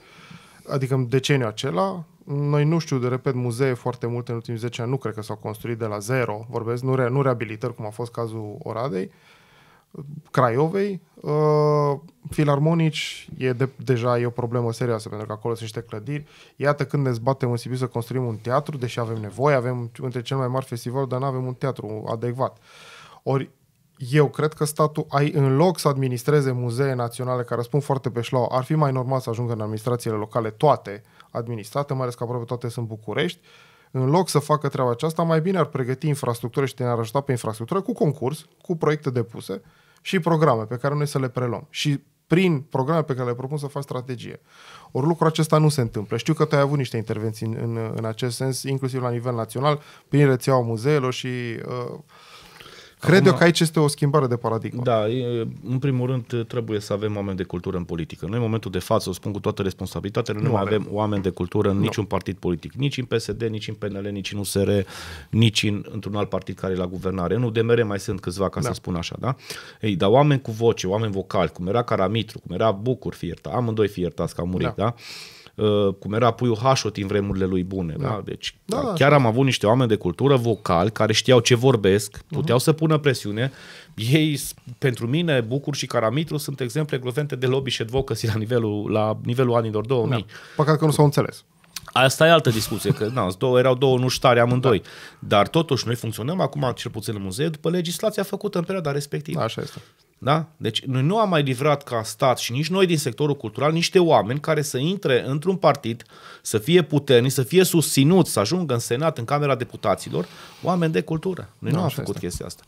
adică în deceniul acela. Noi nu știu, de repet, muzee foarte multe în ultimii 10 ani, nu cred că s-au construit de la zero, vorbesc, nu, re, nu reabilitări, cum a fost cazul Oradei, uh, Craiovei, uh, filarmonici, e de, deja e o problemă serioasă, pentru că acolo sunt niște clădiri. Iată când ne zbatem în Sibiu să construim un teatru, deși avem nevoie, avem între cel mai mari festival, dar nu avem un teatru adecvat. Ori eu cred că statul, ai, în loc să administreze muzee naționale care răspund foarte pe șlau, ar fi mai normal să ajungă în administrațiile locale toate administrate, mai ales că aproape toate sunt București, în loc să facă treaba aceasta, mai bine ar pregăti infrastructură și te-ar ajuta pe infrastructură cu concurs, cu proiecte depuse, și programe pe care noi să le preluăm. Și prin programe pe care le propun să faci strategie. Ori lucrul acesta nu se întâmplă. Știu că tu ai avut niște intervenții în, în, acest sens, inclusiv la nivel național, prin rețeaua muzeelor și uh, Cred Acum, eu că aici este o schimbare de paradigmă. Da, e, în primul rând trebuie să avem oameni de cultură în politică. Noi în momentul de față, o spun cu toată responsabilitatea, nu, nu avem oameni de cultură în nu. niciun partid politic, nici în PSD, nici în PNL, nici în USR, nici în, într-un alt partid care e la guvernare. Nu, de mere mai sunt câțiva, ca da. să spun așa, da? Ei, dar oameni cu voce, oameni vocali, cum era Caramitru, cum era Bucur Fierta, amândoi fiertați că au murit, da? da? Uh, cum era puiul Hașot în vremurile lui bune. Da. Da? Deci da, da, da chiar am avut niște oameni de cultură vocal care știau ce vorbesc, mhm. puteau uh-huh. să pună presiune. Ei, pentru mine, Bucur și Caramitru sunt exemple glovente de lobby și advocacy la nivelul, la nivelul anilor 2000. Da. Păcat că nu s-au înțeles. Asta e altă discuție, că na, două, erau două nuștare amândoi. Da. Dar totuși noi funcționăm acum, cel puțin în muzee, după legislația făcută în perioada respectivă. Da, așa este. Da? Deci noi nu am mai livrat ca stat și nici noi din sectorul cultural niște oameni care să intre într-un partid, să fie puternici, să fie susținuți, să ajungă în Senat, în Camera Deputaților, oameni de cultură. Noi da, nu am făcut este. chestia asta.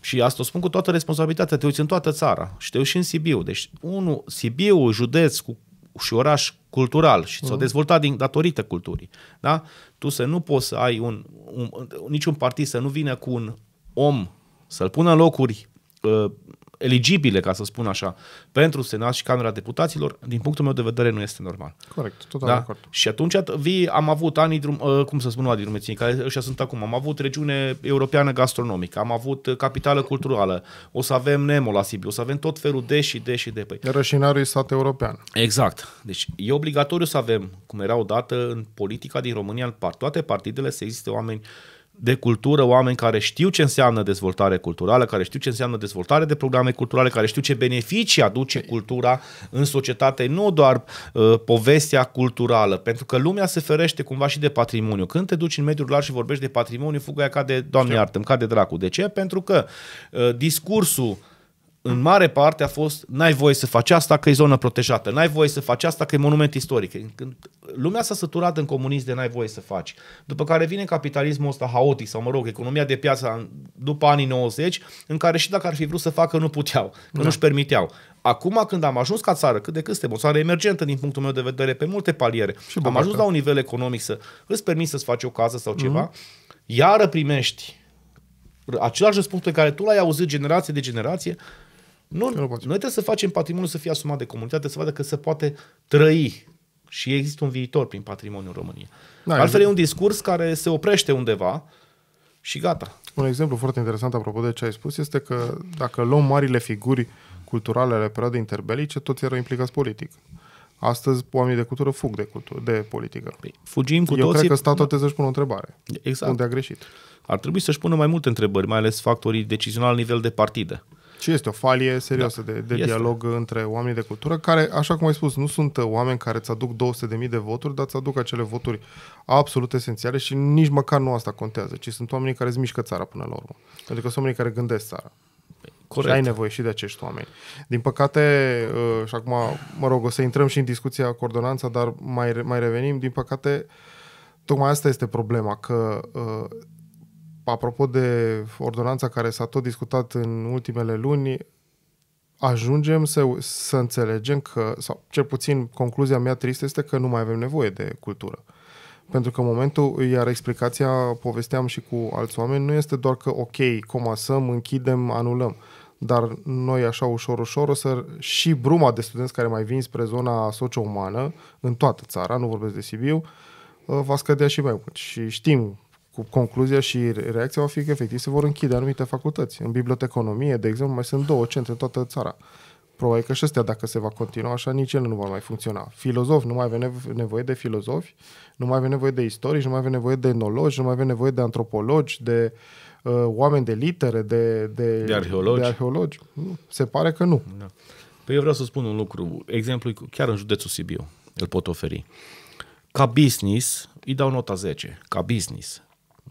Și asta o spun cu toată responsabilitatea. Te uiți în toată țara și te uiți și în Sibiu. Deci, unul, Sibiu, județ cu, și oraș cultural și s-a mm. dezvoltat din datorită culturii. Da? Tu să nu poți să ai un, un, niciun partid să nu vină cu un om să-l pună în locuri uh, eligibile, ca să spun așa, pentru Senat și Camera Deputaților, din punctul meu de vedere nu este normal. Corect, total da? acord. Și atunci vi, am avut ani drum, uh, cum să spun, anii drumeții, care ăștia sunt acum, am avut regiune europeană gastronomică, am avut uh, capitală culturală, o să avem Nemo la Sibiu, o să avem tot felul de și de și de. Păi. Rășinarul e stat european. Exact. Deci e obligatoriu să avem, cum era odată în politica din România, în toate partidele, să existe oameni de cultură, oameni care știu ce înseamnă dezvoltare culturală, care știu ce înseamnă dezvoltare de programe culturale, care știu ce beneficii aduce cultura în societate, nu doar uh, povestea culturală, pentru că lumea se ferește cumva și de patrimoniu. Când te duci în mediul rural și vorbești de patrimoniu, fuga ca de, doamne iartă, de dracu. De ce? Pentru că uh, discursul în mare parte a fost n-ai voie să faci asta că e zonă protejată, n-ai voie să faci asta că e monument istoric. Când lumea s-a săturat în comunism de n-ai voie să faci. După care vine capitalismul ăsta haotic sau, mă rog, economia de piață după anii 90, în care și dacă ar fi vrut să facă, nu puteau, că da. nu-și permiteau. Acum, când am ajuns ca țară, cât de cât suntem, o țară emergentă din punctul meu de vedere, pe multe paliere, și am ajuns la un nivel economic să îți permiți să-ți faci o casă sau mhm. ceva, mm-hmm. iară primești același răspuns pe care tu l-ai auzit generație de generație, nu, nu noi trebuie să facem patrimoniul să fie asumat de comunitate, să vadă că se poate trăi și există un viitor prin patrimoniul României. Da, Altfel exact. e un discurs care se oprește undeva și gata. Un exemplu foarte interesant apropo de ce ai spus este că dacă luăm marile figuri culturale ale perioadei interbelice, toți erau implicați politic. Astăzi oamenii de cultură fug de, cultură, de politică. Păi, fugim cu Eu toții. cred că statul da. trebuie să-și pună o întrebare. Exact. Unde a greșit. Ar trebui să-și pună mai multe întrebări, mai ales factorii decizionali la nivel de partide. Ce este o falie serioasă da, de, de dialog între oamenii de cultură, care, așa cum ai spus, nu sunt oameni care îți aduc 200.000 de voturi, dar îți aduc acele voturi absolut esențiale și nici măcar nu asta contează, ci sunt oamenii care îți mișcă țara până la urmă. Adică sunt oamenii care gândesc țara. Corect. Și ai nevoie și de acești oameni. Din păcate, uh, și acum, mă rog, o să intrăm și în discuția cu ordonanța, dar mai, mai revenim, din păcate, tocmai asta este problema, că uh, apropo de ordonanța care s-a tot discutat în ultimele luni, ajungem să, să înțelegem că, sau cel puțin concluzia mea tristă este că nu mai avem nevoie de cultură. Pentru că în momentul, iar explicația, povesteam și cu alți oameni, nu este doar că ok, comasăm, închidem, anulăm dar noi așa ușor, ușor o să și bruma de studenți care mai vin spre zona socio-umană în toată țara, nu vorbesc de Sibiu, uh, va scădea și mai mult. Și știm concluzia și reacția va fi că efectiv se vor închide anumite facultăți. În biblioteconomie, de exemplu, mai sunt două centre în toată țara. Probabil că și astea, dacă se va continua așa, nici ele nu vor mai funcționa. Filozof, nu mai avem nevoie de filozofi, nu mai avem nevoie de istorici, nu mai avem nevoie de enologi, nu mai avem nevoie de antropologi, de uh, oameni de litere, de, de, de arheologi. De arheologi. Nu, se pare că nu. Da. Păi eu vreau să spun un lucru. Exemplu, chiar în județul Sibiu îl pot oferi. Ca business, îi dau nota 10. Ca business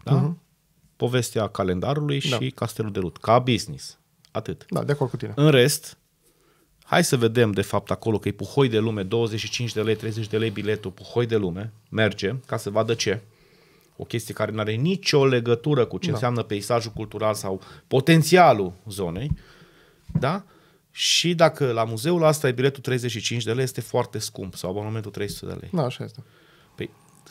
da? uh-huh. povestea calendarului da. și castelul de rut, ca business. Atât. Da, de acord cu tine. În rest, hai să vedem de fapt acolo că e puhoi de lume, 25 de lei, 30 de lei biletul, puhoi de lume, merge ca să vadă ce. O chestie care nu are nicio legătură cu ce da. înseamnă peisajul cultural sau potențialul zonei, da? Și dacă la muzeul ăsta e biletul 35 de lei, este foarte scump sau abonamentul 300 de lei. Da, așa este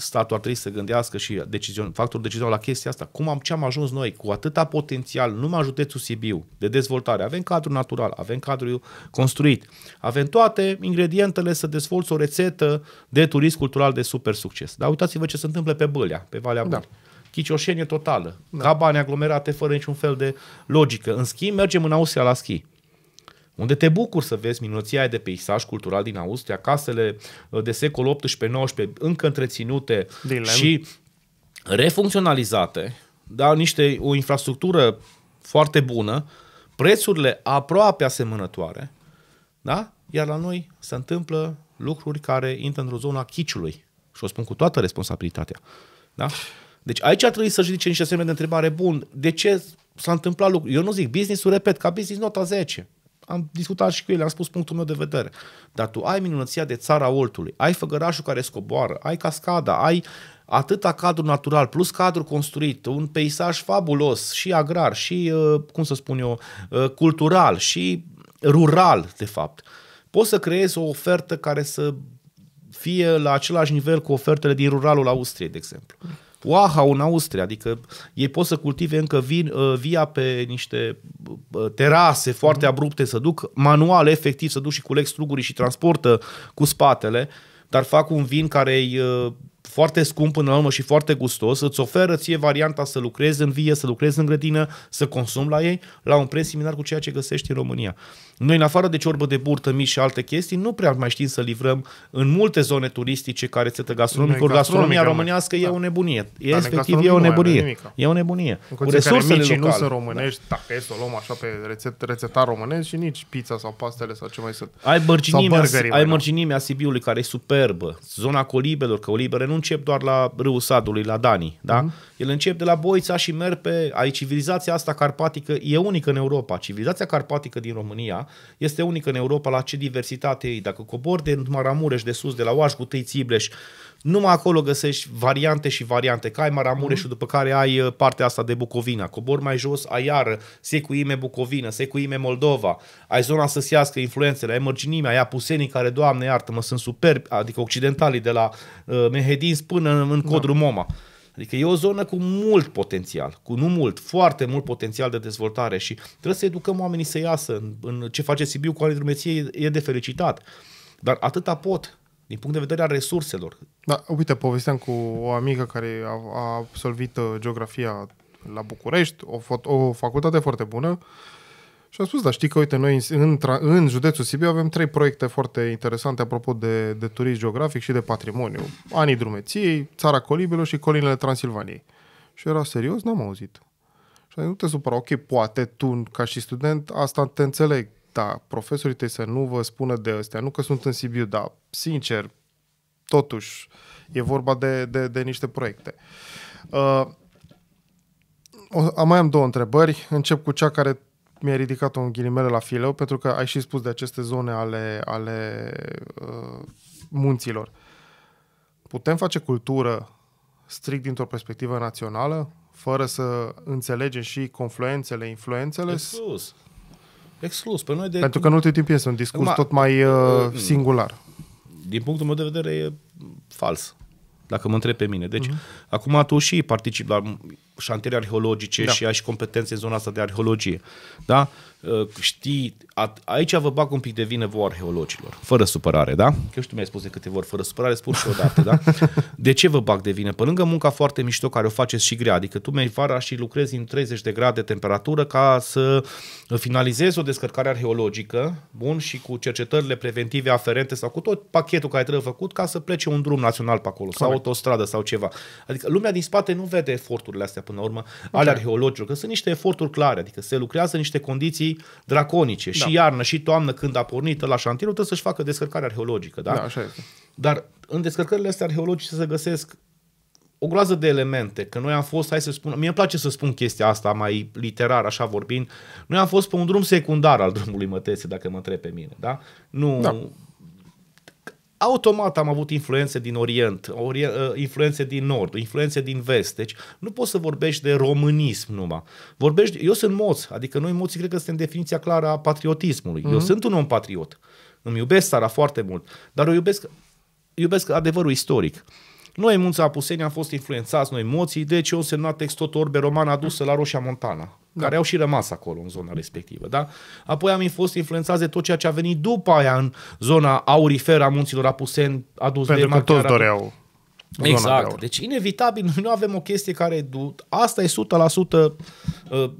statul ar trebui să gândească și decizion, factorul decizional la chestia asta. Cum am, ce am ajuns noi cu atâta potențial, numai județul Sibiu, de dezvoltare. Avem cadru natural, avem cadru construit, avem toate ingredientele să dezvolți o rețetă de turism cultural de super succes. Dar uitați-vă ce se întâmplă pe Bâlea, pe Valea Bâlea. Da chicioșenie totală, da. cabane aglomerate fără niciun fel de logică. În schimb, mergem în Austria la schi unde te bucur să vezi minunăția de peisaj cultural din Austria, casele uh, de secol 18-19 încă întreținute Dilem. și refuncționalizate, da, niște, o infrastructură foarte bună, prețurile aproape asemănătoare, da? iar la noi se întâmplă lucruri care intră într-o a chiciului. Și o spun cu toată responsabilitatea. Da? Deci aici ar trebui să-și ridice niște semne de întrebare. Bun, de ce s-a întâmplat lucrul? Eu nu zic business-ul, repet, ca business nota 10 am discutat și cu el. am spus punctul meu de vedere. Dar tu ai minunăția de țara Oltului, ai făgărașul care scoboară, ai cascada, ai atâta cadru natural plus cadru construit, un peisaj fabulos și agrar și, uh, cum să spun eu, uh, cultural și rural, de fapt. Poți să creezi o ofertă care să fie la același nivel cu ofertele din ruralul Austriei, de exemplu. Oaha în Austria, adică ei pot să cultive încă vin, uh, via pe niște uh, terase foarte mhm. abrupte, să duc manual, efectiv, să duc și culeg strugurii și transportă cu spatele, dar fac un vin care e uh, foarte scump până la urmă și foarte gustos, îți oferă ție varianta să lucrezi în vie, să lucrezi în grădină, să consumi la ei, la un preț similar cu ceea ce găsești în România. Noi, în afară de ciorbă de burtă, mici și alte chestii, nu prea mai știm să livrăm în multe zone turistice care țetă gastronomică. gastronomia românească da. da e o nebunie. E, efectiv, e o nebunie. E o nebunie. Cu resursele care nu sunt da. românești, da. dacă e să o luăm așa pe recept, rețeta românesc și nici pizza sau pastele sau ce mai sunt. Ai mărginimea, ai mărginimea Sibiului care e superbă. Zona colibelor, că olibere nu încep doar la râul Sadului, la Dani. Da? mm El încep de la Boița și merg pe... Ai civilizația asta carpatică, e unică în Europa. Civilizația carpatică din România este unică în Europa la ce diversitate e. Dacă cobori de Maramureș de sus, de la Oaș, Butei, Țibleș, numai acolo găsești variante și variante. ai Maramureșul, mm după care ai uh, partea asta de Bucovina. Cobori mai jos, ai iară, secuime Bucovina, secuime Moldova. Ai zona să sească influențele, ai mărginimea, ai apusenii care, doamne iartă-mă, sunt superbi, adică occidentalii de la uh, Mehedins până în, în da. Moma. Adică e o zonă cu mult potențial, cu nu mult, foarte mult potențial de dezvoltare și trebuie să educăm oamenii să iasă. În, în ce face Sibiu cu alidrumeție, e, e de felicitat. Dar atâta pot, din punct de vedere al resurselor. Da, uite, povesteam cu o amică care a, a absolvit uh, geografia la București, o, o facultate foarte bună, uh, și am spus, da, știi că, uite, noi în, în județul Sibiu avem trei proiecte foarte interesante apropo de, de turism geografic și de patrimoniu. Anii Drumeției, Țara Colibilor și Colinele Transilvaniei. Și era serios, n-am auzit. Și am zis, nu te supăra, ok, poate tu, ca și student, asta te înțeleg, da, profesorii tăi să nu vă spună de astea, nu că sunt în Sibiu, dar, sincer, totuși, e vorba de, de, de niște proiecte. Uh, o, mai am două întrebări. Încep cu cea care mi-ai ridicat un ghilimele la fileu, pentru că ai și spus de aceste zone ale, ale uh, munților. Putem face cultură strict dintr-o perspectivă națională, fără să înțelegem și confluențele, influențele? Exclus. Exclus. Pe noi de... Pentru că în ultimul timp este un discurs Ma... tot mai uh, uh, singular. Din punctul meu de vedere e fals dacă mă întreb pe mine. Deci, uh-huh. acum tu și participi la șantiere arheologice da. și ai și competențe în zona asta de arheologie. Da? Uh, Uh, știi, a, aici vă bag un pic de vină voi arheologilor, fără supărare, da? Că știu, mi-ai spus de câte vor fără supărare, spun și odată, da? De ce vă bag de vină? Pe lângă munca foarte mișto care o faceți și grea, adică tu mi vara și lucrezi în 30 de grade temperatură ca să finalizezi o descărcare arheologică, bun, și cu cercetările preventive aferente sau cu tot pachetul care trebuie făcut ca să plece un drum național pe acolo, Correct. sau autostradă sau ceva. Adică lumea din spate nu vede eforturile astea până la urmă ale arheologilor, că sunt niște eforturi clare, adică se lucrează niște condiții condiții draconice. Da. Și iarnă, și toamnă, când a pornit la șantierul, trebuie să-și facă descărcare arheologică. Da? Da, așa este. Dar în descărcările astea arheologice se găsesc o groază de elemente, că noi am fost, hai să spun, mie îmi place să spun chestia asta mai literar, așa vorbind, noi am fost pe un drum secundar al drumului Mătese, dacă mă întreb pe mine, da? Nu, da automat am avut influențe din Orient, uh, influențe din Nord, influențe din Vest. Deci nu poți să vorbești de românism numai. Vorbești, eu sunt moți, adică noi moții cred că suntem definiția clară a patriotismului. Mm-hmm. Eu mhm. sunt un om patriot. Îmi iubesc țara foarte mult, dar o iubesc, iubesc adevărul istoric. Noi, Munța Apuseni, am fost influențați, noi moții, deci eu însemnat text tot orbe roman adusă la Roșia Montana da. care au și rămas acolo în zona respectivă. Da? Apoi am fost influențați de tot ceea ce a venit după aia în zona auriferă a munților Apuseni, adus Pentru de Pentru că toți doreau Exact. De deci, inevitabil, noi nu avem o chestie care... du. Asta e 100%... Uh,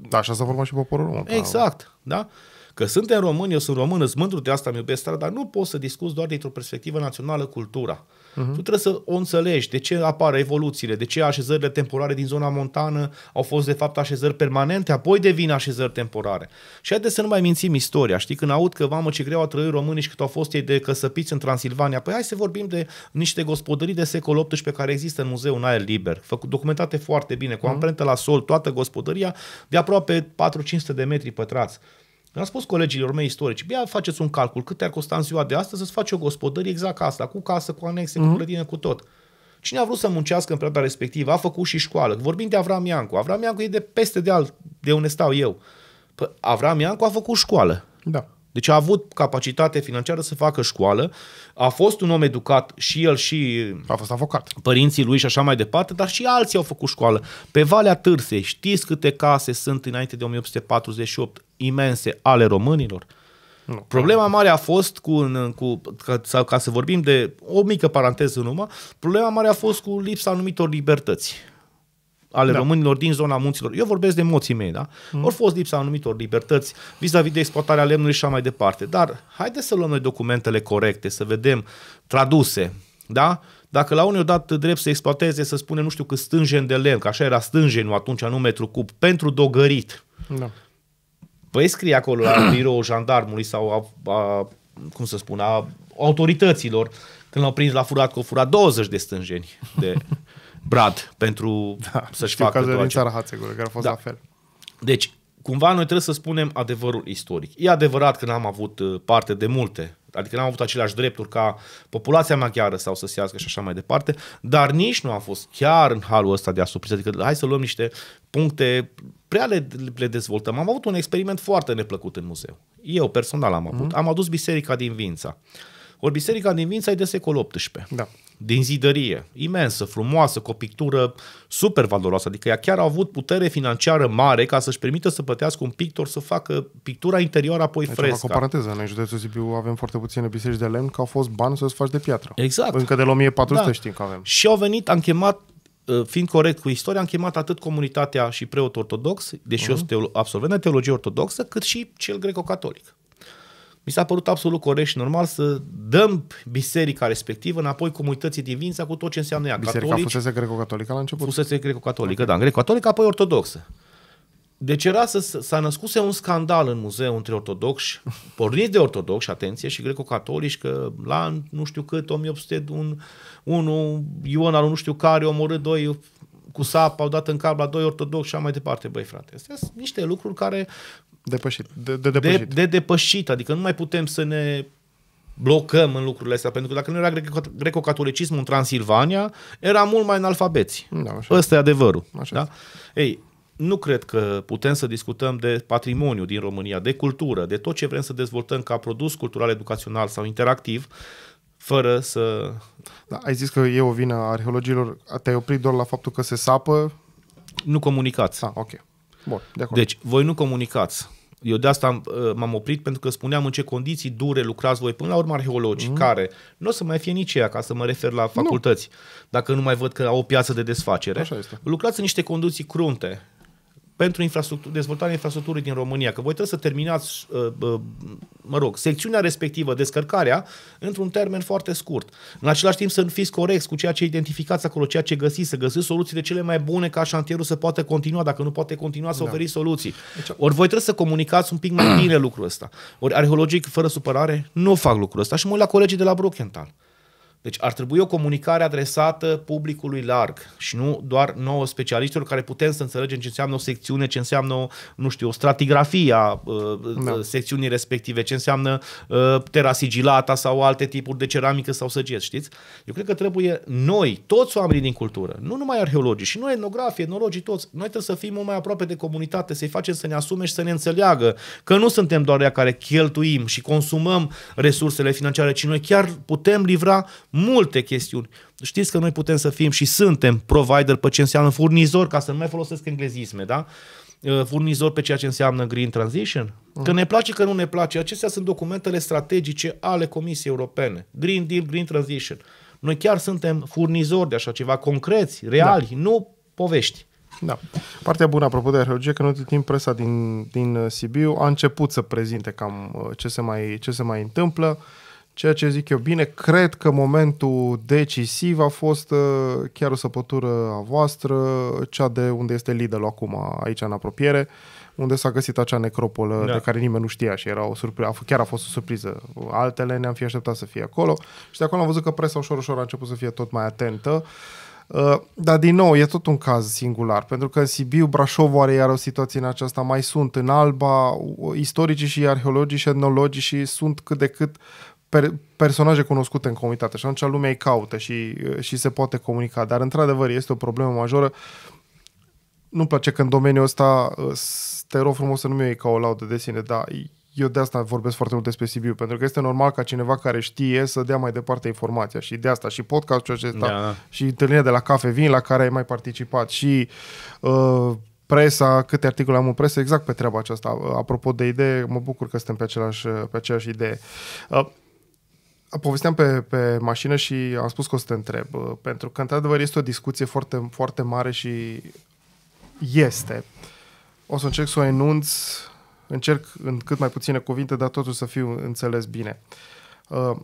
da, Așa s-a format și poporul român. Exact, da? Că suntem români, eu sunt român, îți mândru de asta, mi iubesc țara, dar nu poți să discuți doar dintr-o perspectivă națională cultura. Uh, Uh-huh. Tu trebuie să o înțelegi de ce apar evoluțiile, de ce așezările temporare din zona montană au fost de fapt așezări permanente, apoi devin așezări temporare. Și haideți să nu mai mințim istoria, știi? Când aud că, mamă, ce greu a trăit românii și cât au fost ei de căsăpiți în Transilvania, păi hai să vorbim de niște gospodării de secol XVIII care există în muzeu în aer liber, făcut, documentate foarte bine, cu uh-huh. amprentă la sol, toată gospodăria, de aproape 4-500 de metri pătrați. Am spus colegilor mei istorici, Bia faceți un calcul, cât ar costa în ziua de astăzi să-ți faci o gospodărie exact ca asta, cu casă, cu anexe, mm-hmm. cu mhm. clădină, cu tot. Cine a vrut să muncească în perioada respectivă, a făcut și școală. Vorbim de Avram Iancu. Avram Iancu e de peste de alt, de unde stau eu. Pă, Avram Iancu a făcut școală. Da. Deci a avut capacitate financiară să facă școală, a fost un om educat și el și a fost avocat. părinții lui și așa mai departe, dar și alții au făcut școală. Pe Valea Târsei, știți câte case sunt înainte de 1848? imense ale românilor. Nu. Problema mare a fost cu, cu ca, sau ca să vorbim de o mică paranteză numai, problema mare a fost cu lipsa anumitor libertăți ale da. românilor din zona munților. Eu vorbesc de emoții mei, da? Mm. Or fost lipsa anumitor libertăți vis-a-vis de exploatarea lemnului și așa mai departe. Dar haideți să luăm noi documentele corecte, să vedem traduse, da? Dacă la unii dat drept să exploateze, să spunem, nu știu cât stânjen de lemn, că așa era stânjenul atunci, nu metru cub, pentru dogărit. Da. Păi scrie acolo la birou jandarmului sau a, a, cum să spun, a autorităților când l-au prins la furat, că au furat 20 de stânjeni de brad pentru da, să-și facă cazul din țara Hațegură, care a fost da. la fel. Deci, cumva noi trebuie să spunem adevărul istoric. E adevărat că n-am avut uh, parte de multe, adică n-am avut aceleași drepturi ca populația maghiară sau să săsească și așa mai departe, dar nici nu a fost chiar în halul ăsta de a Adică hai să luăm niște puncte prea le, le dezvoltăm. Am avut un experiment foarte neplăcut în muzeu. Eu personal am avut. Mm-hmm. Am adus biserica din Vința. Ori biserica din Vința e de secol XVIII. Da. Din zidărie, imensă, frumoasă, cu o pictură super valoroasă. Adică ea chiar a avut putere financiară mare ca să-și permită să plătească un pictor să facă pictura interioară, apoi deci, fresca. Fac o paranteză. Noi, județul Sibiu, avem foarte puține biserici de lemn, că au fost bani să-ți faci de piatră. Exact. Încă de la 1400 da. știm că avem. Și au venit, am chemat Ă, fiind corect cu istoria, am chemat atât comunitatea și preot ortodox, deși uh-huh. eu mhm. sunt absolvent de teologie ortodoxă, cât și cel greco-catolic. Mi s-a părut absolut corect și normal să dăm biserica respectivă înapoi comunității Vința cu tot ce înseamnă ea. Biserica Catolici, fusese greco-catolică la început? Fusese greco-catolică, okay. da, greco-catolică, apoi ortodoxă. Deci era să, s-a născuse un scandal în muzeu între ortodoxi, porniți de ortodoxi, atenție, și greco-catolici, că la nu știu cât, 1801, Ion al nu știu care, omorât doi cu sap, au dat în cap la doi ortodoxi și așa mai departe, băi frate. Astea sunt niște lucruri care... Depășit, de, de depășit. De, de depășit, adică nu mai putem să ne blocăm în lucrurile astea, pentru că dacă nu era greco-catolicismul în Transilvania, era mult mai analfabeți. Da, Ăsta e adevărul. Așa da? Ei, nu cred că putem să discutăm de patrimoniu din România, de cultură, de tot ce vrem să dezvoltăm ca produs cultural, educațional sau interactiv, fără să... Da, ai zis că e o vină a arheologilor, te-ai oprit doar la faptul că se sapă? Nu comunicați. Ah, ok. Bun, de acord. Deci, voi nu comunicați. Eu de asta uh, m-am oprit pentru că spuneam în ce condiții dure lucrați voi până la urmă arheologii, mm. care nu o să mai fie nici ea, ca să mă refer la facultăți, nu. dacă nu mai văd că au o piață de desfacere. Lucrați în niște condiții crunte pentru infrastructură, dezvoltarea infrastructurii din România, că voi trebuie să terminați, uh, uh, mă rog, secțiunea respectivă, descărcarea, într-un termen foarte scurt. În același timp să fiți corecți cu ceea ce identificați acolo, ceea ce găsiți, să găsiți soluțiile cele mai bune ca șantierul să poată continua, dacă nu poate continua să da. oferiți soluții. Deci, Ori voi trebuie să comunicați un pic mai bine lucrul ăsta. Ori arheologic, fără supărare, nu fac lucrul ăsta și mă uit la colegii de la Brockenthal. Deci ar trebui o comunicare adresată publicului larg și nu doar nouă specialiștilor care putem să înțelegem ce înseamnă o secțiune, ce înseamnă, nu știu, o stratigrafie a uh, da. secțiunii respective, ce înseamnă uh, terasigilata sau alte tipuri de ceramică sau săgeți, știți? Eu cred că trebuie noi, toți oamenii din cultură, nu numai arheologii, și noi etnografii, etnologii, toți, noi trebuie să fim mult mai aproape de comunitate, să-i facem să ne asume și să ne înțeleagă că nu suntem doar ea care cheltuim și consumăm resursele financiare, ci noi chiar putem livra multe chestiuni. Știți că noi putem să fim și suntem provider pe ce înseamnă furnizor, ca să nu mai folosesc englezisme, da? Uh, furnizor pe ceea ce înseamnă green transition? Mm. Că ne place, că nu ne place. Acestea sunt documentele strategice ale Comisiei Europene. Green Deal, Green Transition. Noi chiar suntem furnizori de așa ceva, concreți, reali, da. nu povești. Da. Partea bună, apropo de arheologie, că în ultimul timp presa din, din Sibiu a început să prezinte cam uh, ce se mai, ce se mai întâmplă. Uh, Ceea ce zic eu bine, cred că momentul decisiv a fost uh, chiar o săpătură a voastră, cea de unde este Lidl acum, aici în apropiere, unde s-a găsit acea necropolă da. de care nimeni nu știa și era o surpriză, chiar a fost o surpriză. Altele ne-am fi așteptat să fie acolo și de acolo am văzut că presa ușor, ușor a început să fie tot mai atentă. Uh, dar din nou, e tot un caz singular, pentru că în Sibiu, Brașov are iar o situație în aceasta, mai sunt în Alba, istoricii și arheologii și etnologii și sunt cât de cât per, personaje cunoscute în comunitate și atunci lumea îi caută și, și se poate comunica. Dar, într-adevăr, este o problemă majoră. Nu-mi place că în domeniul ăsta, te rog frumos să nu mi ca o laudă de sine, dar eu de asta vorbesc foarte mult despre Sibiu, pentru că este normal ca cineva care știe să dea mai departe informația și de asta și podcastul acesta da, și întâlnirea de la Cafe Vin la care ai mai participat și uh, presa, câte articole am în presă, exact pe treaba aceasta. Apropo de idee, mă bucur că suntem pe aceeași, pe aceeași idee. Uh, povesteam pe, pe mașină și am spus că o să te întreb, pentru că, într-adevăr, este o discuție foarte, foarte mare și este. O să încerc să o enunț, încerc în cât mai puține cuvinte, dar totul să fiu înțeles bine. Ă,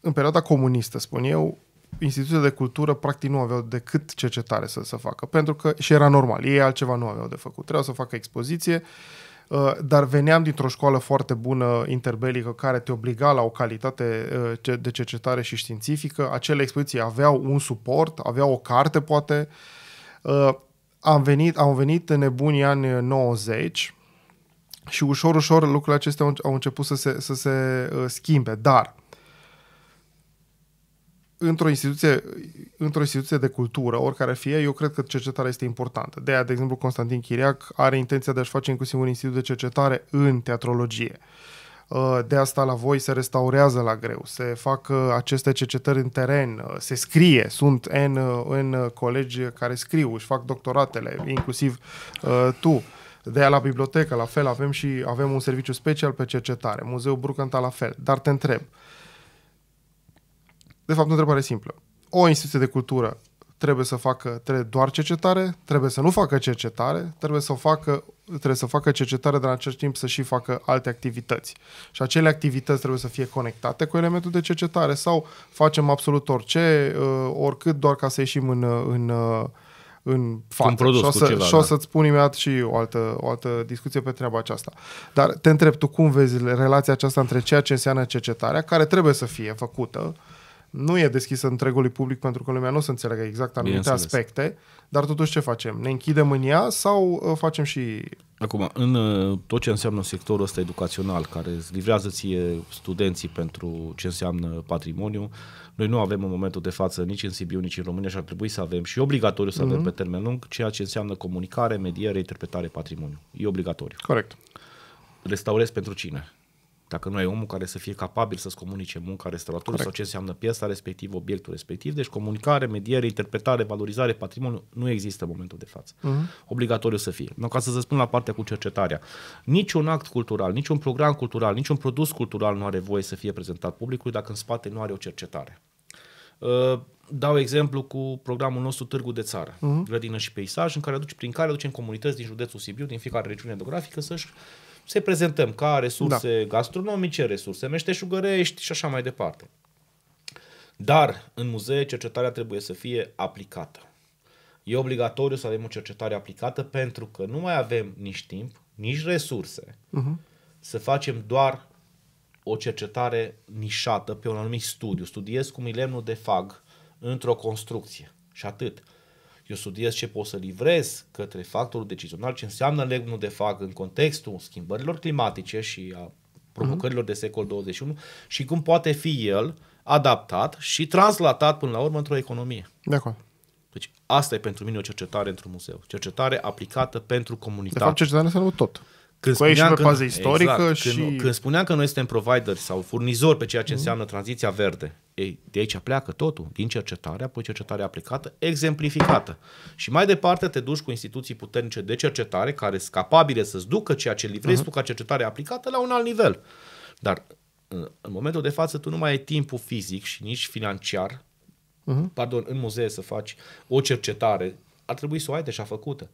în perioada comunistă, spun eu, instituția de cultură practic nu aveau decât cercetare să, să facă, pentru că și era normal, ei altceva nu aveau de făcut. Trebuia să facă expoziție, uh, Uh, dar veneam dintr-o școală foarte bună interbelică care te obliga la o calitate uh, de cercetare și științifică. Acele expoziții aveau un suport, aveau o carte poate. Uh, am venit, am venit în nebunii ani 90 și ușor, ușor lucrurile acestea au început să se, să se schimbe, dar într-o instituție, într-o instituție de cultură, oricare ar fi eu cred că cercetarea este importantă. De aia, de exemplu, Constantin Chiriac are intenția de a-și face inclusiv un institut de cercetare în teatrologie. Uh, de asta la voi se restaurează la greu, se fac uh, aceste cercetări în teren, uh, se scrie, sunt N, N colegi care scriu, își fac doctoratele, inclusiv tu. De aia la bibliotecă, la fel, avem și avem un serviciu special pe cercetare, Muzeul Brucanta la fel. Dar te întreb, uh, de fapt, o întrebare simplă. O instituție de cultură trebuie să facă trebuie doar cercetare, trebuie să nu facă cercetare, trebuie să facă trebuie să facă cercetare, dar în același timp să și facă alte activități. Și acele activități trebuie să fie conectate cu elementul de cercetare sau facem absolut orice, uh, oricât, doar ca să ieșim în, uh, în, uh, în față. Produs, și o, să, ceva, și o da. să-ți spun imediat și o altă, o altă discuție pe treaba aceasta. Dar te întreb, tu cum vezi relația aceasta între ceea ce înseamnă cercetarea, care trebuie să fie făcută, uh, nu e deschisă întregului public pentru că lumea nu o să înțeleagă exact anumite Bine aspecte, înțeles. dar totuși ce facem? Ne închidem în ea sau uh, facem și... Acum, în uh, tot ce înseamnă sectorul ăsta educațional, care îți livrează ție studenții pentru ce înseamnă patrimoniu, noi nu avem în momentul de față nici în Sibiu, nici în România și ar trebui să avem și obligatoriu să mm-hmm. avem mhm. pe termen lung ceea ce înseamnă comunicare, mediere, interpretare patrimoniu. E obligatoriu. Corect. Restaurez pentru cine? Dacă nu ai omul care să fie capabil să-ți comunice munca restauratorului sau ce înseamnă piesa respectiv, obiectul respectiv, deci comunicare, mediere, interpretare, valorizare, patrimoniu, nu există în momentul de față. Uh-huh. Obligatoriu să fie. No, ca să se spun la partea cu cercetarea, niciun act cultural, niciun program cultural, niciun produs cultural nu are voie să fie prezentat publicului dacă în spate nu are o cercetare. Uh, dau exemplu cu programul nostru Târgu de Țară, uh-huh. Grădină și Peisaj, în care aduci, prin care aducem comunități din județul Sibiu, din fiecare regiune geografică, să-și se prezentăm ca resurse da. gastronomice, resurse meșteșugărești și așa mai departe. Dar în muzee cercetarea trebuie să fie aplicată. E obligatoriu să avem o cercetare aplicată pentru că nu mai avem nici timp, nici resurse uh-huh. să facem doar o cercetare nișată pe un anumit studiu. Studiez cu milemnul de fag într-o construcție și atât eu studiez ce pot să livrez către factorul decizional, ce înseamnă legnul de fac în contextul schimbărilor climatice și a provocărilor uh-huh. de secol 21 și cum poate fi el adaptat și translatat până la urmă într-o economie. De acord. Deci asta e pentru mine o cercetare într-un muzeu. Cercetare aplicată pentru comunitate. De fapt, cercetarea înseamnă tot. Când spuneam, că, bază istorică exact, și... când, când spuneam că noi suntem provider sau furnizor pe ceea ce înseamnă tranziția verde, ei, de aici pleacă totul, din cercetare, apoi cercetare aplicată, exemplificată. Și mai departe te duci cu instituții puternice de cercetare care sunt capabile să-ți ducă ceea ce livrezi mm-hmm. tu ca cercetare aplicată la un alt nivel. Dar în momentul de față tu nu mai ai timpul fizic și nici financiar, mhm. pardon, în muzee să faci o cercetare, ar trebui să o ai deja făcută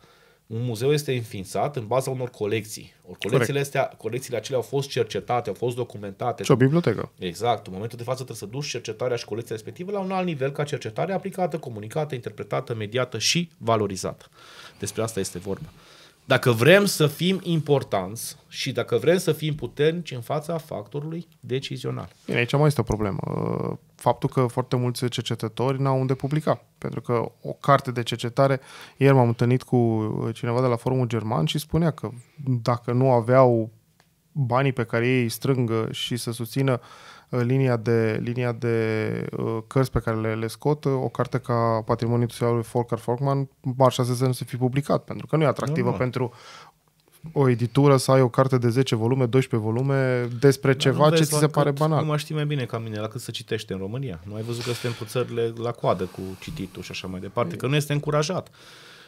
un muzeu este înființat în baza unor colecții. Or, colecțiile, astea, colecțiile acelea au fost cercetate, au fost documentate. Și o bibliotecă. Exact. În momentul de față trebuie să duci cercetarea și colecția respectivă la un alt nivel ca cercetare aplicată, comunicată, interpretată, mediată și valorizată. Despre asta este vorba. Dacă vrem să fim importanți și dacă vrem să fim puternici în fața factorului decizional. Bine, aici mai este o problemă faptul că foarte mulți cercetători n-au unde publica. Pentru că o carte de cercetare, ieri m-am întâlnit cu cineva de la Forumul German și spunea că dacă nu aveau banii pe care ei strâng și să susțină uh, linia de, linia de uh, cărți pe care le, le scot, uh, o carte ca Patrimoniul Industrial lui Volker Folkman marșa să nu se fi publicat, pentru că nu e atractivă nu. pentru o editură, să ai o carte de 10 volume, 12 volume despre Dar ceva ce ți se pare banal. Nu mai știi mai bine ca mine la cât să citește în România. Nu ai văzut că suntem cu țările la coadă cu cititul și așa mai departe, că nu este încurajat.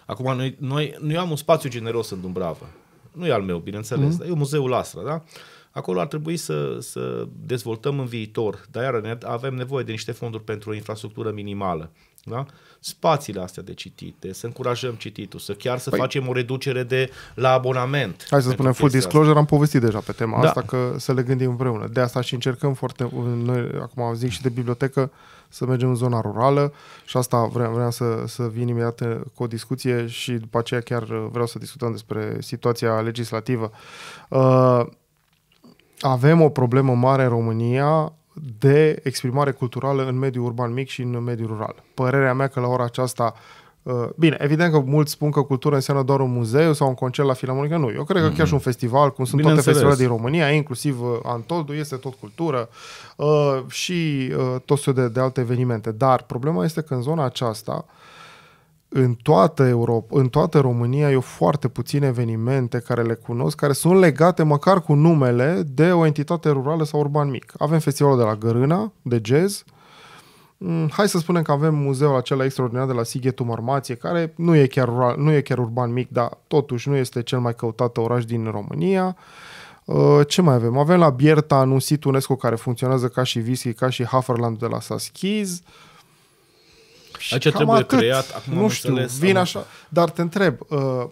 Acum, noi, noi, noi am un spațiu generos în Dumbrava. Nu e al meu, bineînțeles, mm-hmm. dar e muzeul Astra, da? Acolo ar trebui să, să dezvoltăm în viitor, dar iar avem nevoie de niște fonduri pentru o infrastructură minimală. Da? Spațiile astea de citite, să încurajăm cititul, să chiar să păi... facem o reducere de la abonament. Hai să spunem full disclosure, asta. am povestit deja pe tema da. asta, că să le gândim împreună. De asta și încercăm foarte, noi acum zic și de bibliotecă, să mergem în zona rurală și asta vreau, vreau să, să vin imediat uh, cu o discuție și după aceea chiar uh, vreau să discutăm despre situația legislativă. Uh, avem o problemă mare în România de exprimare culturală în mediul urban mic și în mediul rural. Părerea mea că la ora aceasta uh, Bine, evident că mulți spun că cultura înseamnă doar un muzeu sau un concert la filarmonică. Nu, eu cred că mm. chiar și un festival, cum sunt toate festivalele din România, inclusiv uh, Antoldu, este tot cultură uh, și tot de, de alte evenimente. Dar problema este că în zona aceasta uh, în toată Europa, în toată România, eu foarte puține evenimente care le cunosc, care sunt legate măcar cu numele de o entitate rurală sau urban mic. Avem festivalul de la Gărâna, de jazz, mm, hai să spunem că avem muzeul acela extraordinar de la Sighetul Marmație, care nu e chiar, rural, nu e chiar urban mic, dar totuși nu este cel mai căutat oraș din România. Uh, ce mai avem? Avem la Bierta un sit UNESCO care funcționează ca și Vischi, ca și Haferland de la Saschiz. Și Aici trebuie atât. creat, acum nu știu, înțeles, vin așa, dar te întreb, uh,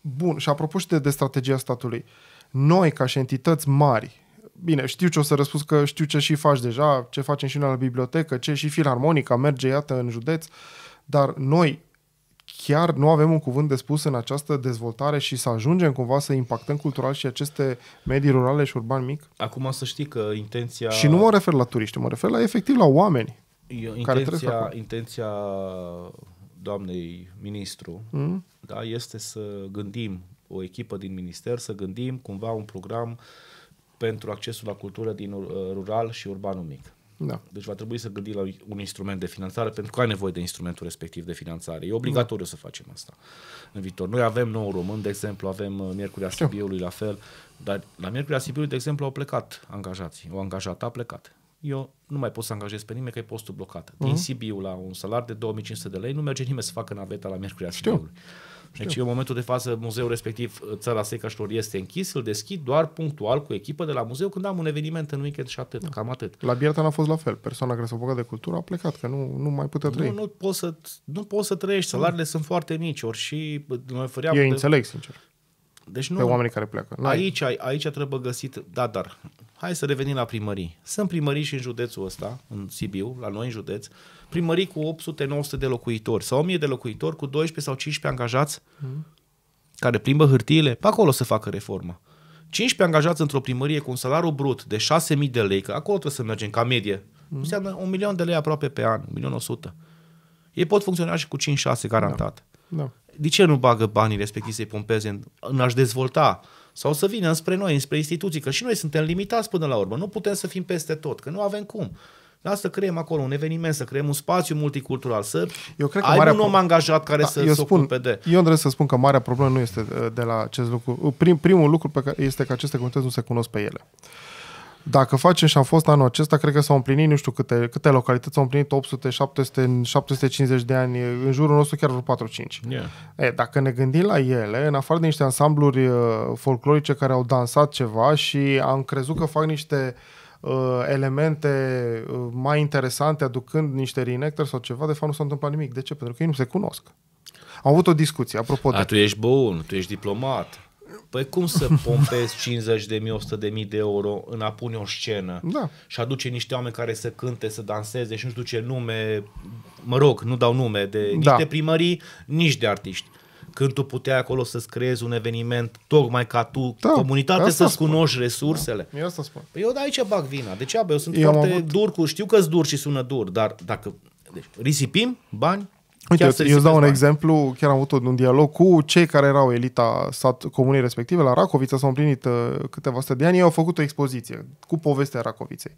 bun, și apropo și de, de strategia statului, noi ca și entități mari, bine, știu ce o să răspuns că știu ce și faci deja, ce facem și noi la bibliotecă, ce și filarmonica merge, iată, în județ, dar noi chiar nu avem un cuvânt de spus în această dezvoltare și să ajungem cumva să impactăm cultural și aceste medii rurale și urban mic? Acum să știi că intenția... Și nu mă refer la turiști, mă refer la efectiv la oameni. Eu, intenția, intenția doamnei ministru mm? da, este să gândim o echipă din minister, să gândim cumva un program pentru accesul la cultură din uh, rural și urbanul mic. Da. Deci va trebui să gândim la un instrument de finanțare pentru că ai nevoie de instrumentul respectiv de finanțare. E obligatoriu da. să facem asta în viitor. Noi avem nou român, de exemplu, avem uh, Miercurea Sibiului la fel, dar la Miercurea Sibiului, de exemplu, au plecat angajații. O angajată a plecat eu nu mai pot să angajez pe nimeni că e postul blocat. Mhm. Din uh-huh. Sibiu la un salar de 2500 de lei nu merge nimeni să facă naveta la Mercuria Sibiului. Deci Știu. în momentul de față muzeul respectiv ă, Țara Secașilor este închis, îl deschid doar punctual cu echipă de la muzeu când am un eveniment în weekend și atât, da. cam atât. La Biertan a fost la fel, persoana care s-a apucat de cultură a plecat, că nu, nu mai putea trăi. Nu, nu, poți să, nu poți să trăiești, salariile da. sunt foarte mici, ori și noi ofeream... Eu de... înțeleg, sincer. Deci nu, pe oamenii care pleacă. aici, ai Aici, trebuie găsit, da, dar hai să revenim la primării. Sunt primării și în județul ăsta, în Sibiu, la noi în județ, primării cu 800-900 de locuitori sau 1000 de locuitori cu 12 sau 15 angajați mm. care plimbă hârtiile, pe acolo să facă reforma. 15 angajați într-o primărie cu un salariu brut de 6.000 de lei, că acolo trebuie să mergem ca medie, mm. înseamnă un milion de lei aproape pe an, 1.100. Ei pot funcționa și cu 5-6 da. garantat. Da. Da de ce nu bagă banii respectiv să-i pompeze în, în a-și dezvolta sau să vină spre noi, spre instituții, că și noi suntem limitați până la urmă, nu putem să fim peste tot, că nu avem cum. Da, să creăm acolo un eveniment, să creăm un spațiu multicultural, să eu cred că ai marea un om angajat care da, să eu se spun, ocupe de... Eu trebuie să spun că marea problemă nu este uh, de la acest lucru. Prim, primul lucru pe care este că aceste comunități nu se cunosc pe ele. Dacă facem și a fost anul acesta, cred că s-au împlinit, nu știu câte, câte localități s au împlinit, 800, 700, 750 de ani, în jurul nostru chiar vreo 45. Yeah. E, dacă ne gândim la ele, în afară de niște ansambluri uh, folclorice care au dansat ceva și am crezut că fac niște uh, elemente uh, mai interesante, aducând niște reenactor sau ceva, de fapt nu s-a întâmplat nimic. De ce? Pentru că ei nu se cunosc. Am avut o discuție, apropo A, de... tu ești bun, tu ești diplomat. Păi cum să pompezi 50 de mii, 100 de mii de euro în a pune o scenă da. și aduce niște oameni care să cânte, să danseze și nu știu ce nume, mă rog, nu dau nume de nici da. de primării, nici de artiști. Când tu puteai acolo să-ți creezi un eveniment tocmai ca tu, da, comunitate, să-ți spun. cunoști resursele. Da, eu asta spun. Păi eu de aici bag vina. Degeaba, eu sunt eu foarte avut... dur cu, știu că-s dur și sună dur, dar dacă deci, risipim bani Uite, eu îți dau un bani. exemplu, chiar am avut un dialog cu cei care erau elita sat, comunii respective, la Racovița s-au împlinit uh, câteva sute de ani, ei au făcut o expoziție cu povestea Racoviței,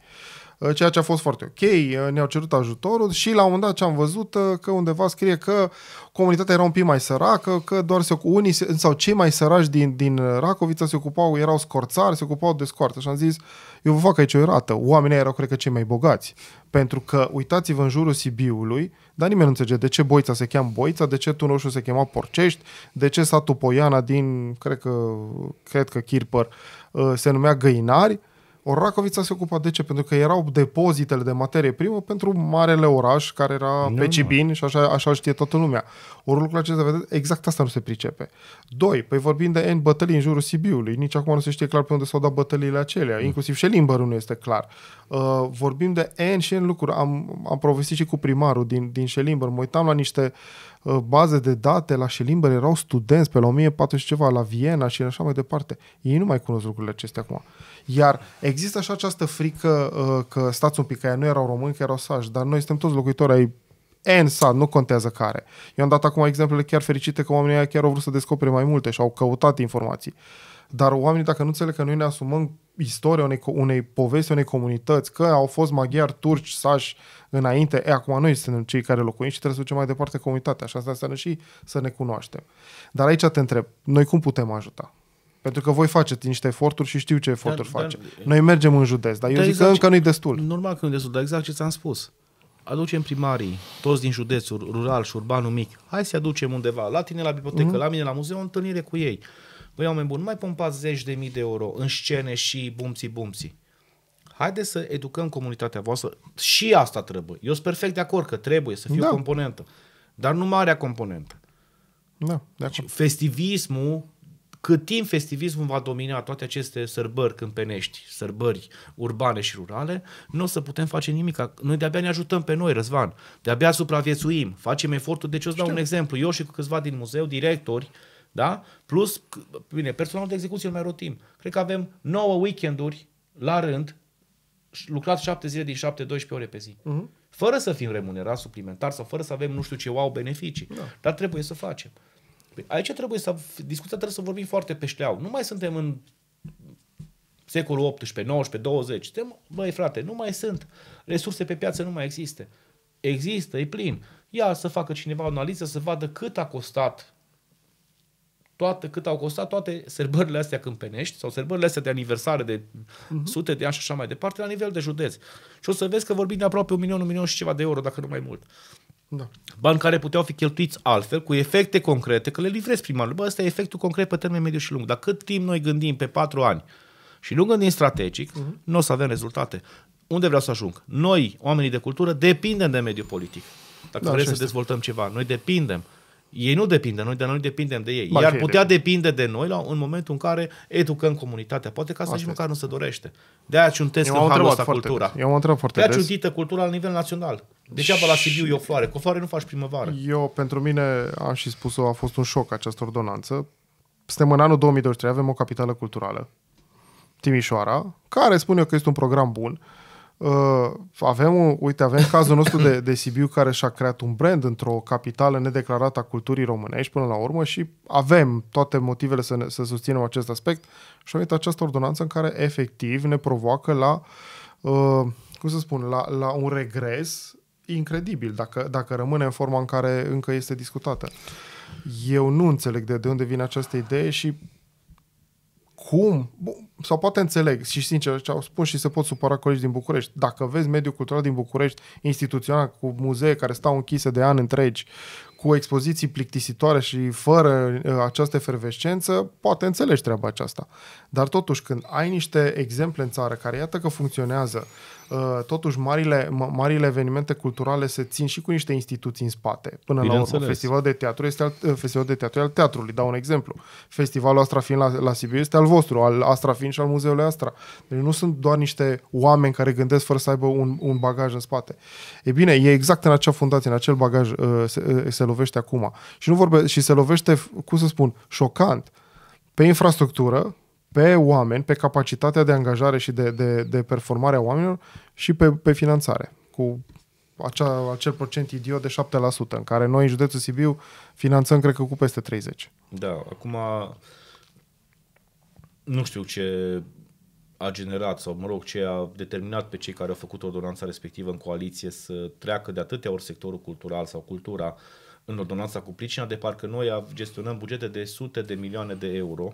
uh, ceea ce a fost foarte ok, uh, ne-au cerut ajutorul și la un moment dat ce am văzut că undeva scrie că comunitatea era un pic mai săracă, că doar se, unii sau cei mai săraci din, din Racovița se ocupau, erau scorțari, se ocupau de scoarță și am zis, uh, eu vă fac aici o erată. Oamenii erau, cred că, cei mai bogați. Pentru că, uitați-vă în jurul Sibiului, dar nimeni nu înțelege de ce Boița se cheamă Boița, de ce Tunoșul se chema Porcești, de ce satul Poiana din, cred că, cred că Chirpăr, uh, se numea Găinari. Uh, Or se ocupa de ce? Pentru că erau depozitele de materie primă pentru marele oraș care era nu, pe Cibin nu. și așa, așa știe toată lumea. Ori lucrul acesta, vedeți, exact asta nu se pricepe. Doi, păi vorbim de N bătălii în jurul Sibiului, nici acum nu se știe clar pe unde s-au dat bătăliile acelea, mm. inclusiv și limbărul nu este clar. Uh, vorbim de N și N lucruri, am, am provestit și cu primarul din, din Șelimbăr, mă uitam la niște uh, Uh, baze de date la Schillimber, erau studenți pe la 1400 și ceva la Viena și așa mai departe. Ei nu mai cunosc lucrurile acestea acum. Iar există așa această frică uh, că stați un pic, că nu erau români, că erau sași, dar noi suntem toți locuitori ai N sat, nu contează care. Eu am dat acum exemplele chiar fericite că oamenii chiar au vrut să descopere mai multe și au căutat informații. Uh, dar oamenii, dacă nu înțeleg că noi ne asumăm istoria unei, unei povesti, unei comunități, că au fost maghiari, turci, sași înainte, e, acum noi suntem cei care locuim și trebuie să ducem mai departe comunitatea și asta înseamnă și să ne cunoaștem. Dar aici te întreb, noi cum putem ajuta? Pentru că voi faceți niște eforturi și știu ce eforturi dar, da. face. Dar, Noi mergem în județ, dar, dar eu da, zic exact că încă nu-i destul. Normal că nu-i destul, dar exact ce ți-am spus. Aducem primarii, toți din județul rural și urbanul mic, hai să-i aducem undeva, la tine la bibliotecă, mm-hmm. la mine la muzeu, o întâlnire cu ei. Băi, oameni buni, nu mai pompați zeci de mii de euro în scene și bumții bumții. Haideți să educăm comunitatea voastră. Și asta trebuie. Eu sunt perfect de acord că trebuie să fie da. o componentă. Dar nu marea componentă. Da, de acord. Festivismul, cât timp festivismul va domina toate aceste sărbări câmpenești, sărbări urbane și rurale, nu o să putem face nimic. Noi de-abia ne ajutăm pe noi, Răzvan. De-abia supraviețuim, facem efortul. Deci eu îți dau Știu. un exemplu. Eu și cu câțiva din muzeu, directori, da? Plus, bine, personalul de execuție nu mai rotim. Cred că avem 9 weekenduri la rând, lucrat 7 zile din 7, 12 ore pe zi. Uh-huh. Fără să fim remunerați suplimentar sau fără să avem nu știu ce wow beneficii. Da. Dar trebuie să facem. Aici trebuie să, discuția trebuie să vorbim foarte pe șleau. Nu mai suntem în secolul 18, 19, 20. Suntem, băi frate, nu mai sunt. Resurse pe piață nu mai există. Există, e plin. Ia să facă cineva o analiză, să vadă cât a costat toate, cât au costat toate serbările astea câmpenești sau serbările astea de aniversare de uh-huh. sute de ani și așa mai departe la nivel de județ. Și o să vezi că vorbim de aproape un milion, un milion și ceva de euro, dacă nu mai mult. Da. Bani care puteau fi cheltuiți altfel, cu efecte concrete, că le livrezi primarul. Bă, ăsta e efectul concret pe termen mediu și lung. Dar cât timp noi gândim pe patru ani și nu gândim strategic, uh-huh. nu o să avem rezultate. Unde vreau să ajung? Noi, oamenii de cultură, depindem de mediul politic. Dacă da, vrem să este. dezvoltăm ceva, noi depindem ei nu depind de noi, dar noi depindem de ei. Iar putea de... depinde de noi la un moment în care educăm comunitatea. Poate că asta și măcar nu se dorește. De un test în halul ăsta cultura. Eu am întrebat foarte de cultura la nivel național. Degeaba la Sibiu e o floare. Cu o floare nu faci primăvară. Eu, pentru mine, am și spus-o, a fost un șoc această ordonanță. Suntem în anul 2023, avem o capitală culturală. Timișoara, care spune eu că este un program bun Uh, avem, uite, avem cazul nostru de, de Sibiu care și-a creat un brand într-o capitală nedeclarată a culturii românești până la urmă și avem toate motivele să, ne, să susținem acest aspect și uite această ordonanță în care efectiv ne provoacă la, uh, cum să spun, la, la un regres incredibil dacă, dacă rămâne în forma în care încă este discutată. Eu nu înțeleg de, de unde vine această idee și cum, sau poate înțeleg și sincer ce au spus și se pot supăra colegi din București, dacă vezi mediul cultural din București instituțional cu muzee care stau închise de ani întregi, cu expoziții plictisitoare și fără uh, această efervescență, poate înțelegi treaba aceasta. Dar totuși, când ai niște exemple în țară care iată că funcționează, uh, totuși marile, marile evenimente culturale se țin și cu niște instituții în spate. Până Bine la urmă, înțeles. festival de teatru este al, uh, festival de teatru al teatrului, dau un exemplu. Festivalul Astra fiind la, la Sibiu este al vostru, al Astra fiind și al Muzeului Astra. Deci nu sunt doar niște oameni care gândesc fără să aibă un, un bagaj în spate. E bine, e exact în acea fundație, în acel bagaj se, se lovește acum. Și, nu vorbe, și se lovește, cum să spun, șocant pe infrastructură, pe oameni, pe capacitatea de angajare și de, de, de performare a oamenilor și pe, pe finanțare, cu acea, acel procent idiot de 7%, în care noi în județul Sibiu finanțăm, cred că, cu peste 30%. Da, acum nu știu ce a generat sau, mă rog, ce a determinat pe cei care au făcut ordonanța respectivă în coaliție să treacă de atâtea ori sectorul cultural sau cultura uh, în ordonanța cu pricina de parcă noi gestionăm bugete de sute de milioane de euro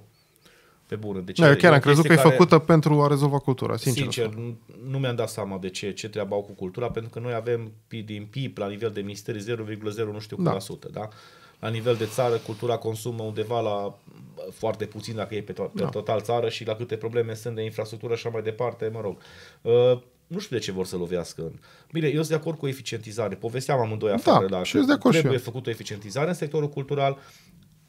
pe bună. Deci da, eu chiar am crezut că e făcută pentru a rezolva cultura, sincer. Sincer, nu, nu mi-am dat seama de ce, ce treabă au cu cultura, pentru că noi avem din PIB la nivel de minister 0,0 nu știu da. Sută, da? La nivel de țară, cultura consumă undeva la foarte puțin, dacă e pe, to- pe da. total țară și la câte probleme sunt de infrastructură și așa mai departe, mă rog. Uh, nu știu de ce vor să lovească. Bine, eu sunt de acord cu eficientizare. Povesteam amândoi da, afară da, și de acord trebuie și făcut o eficientizare în sectorul cultural,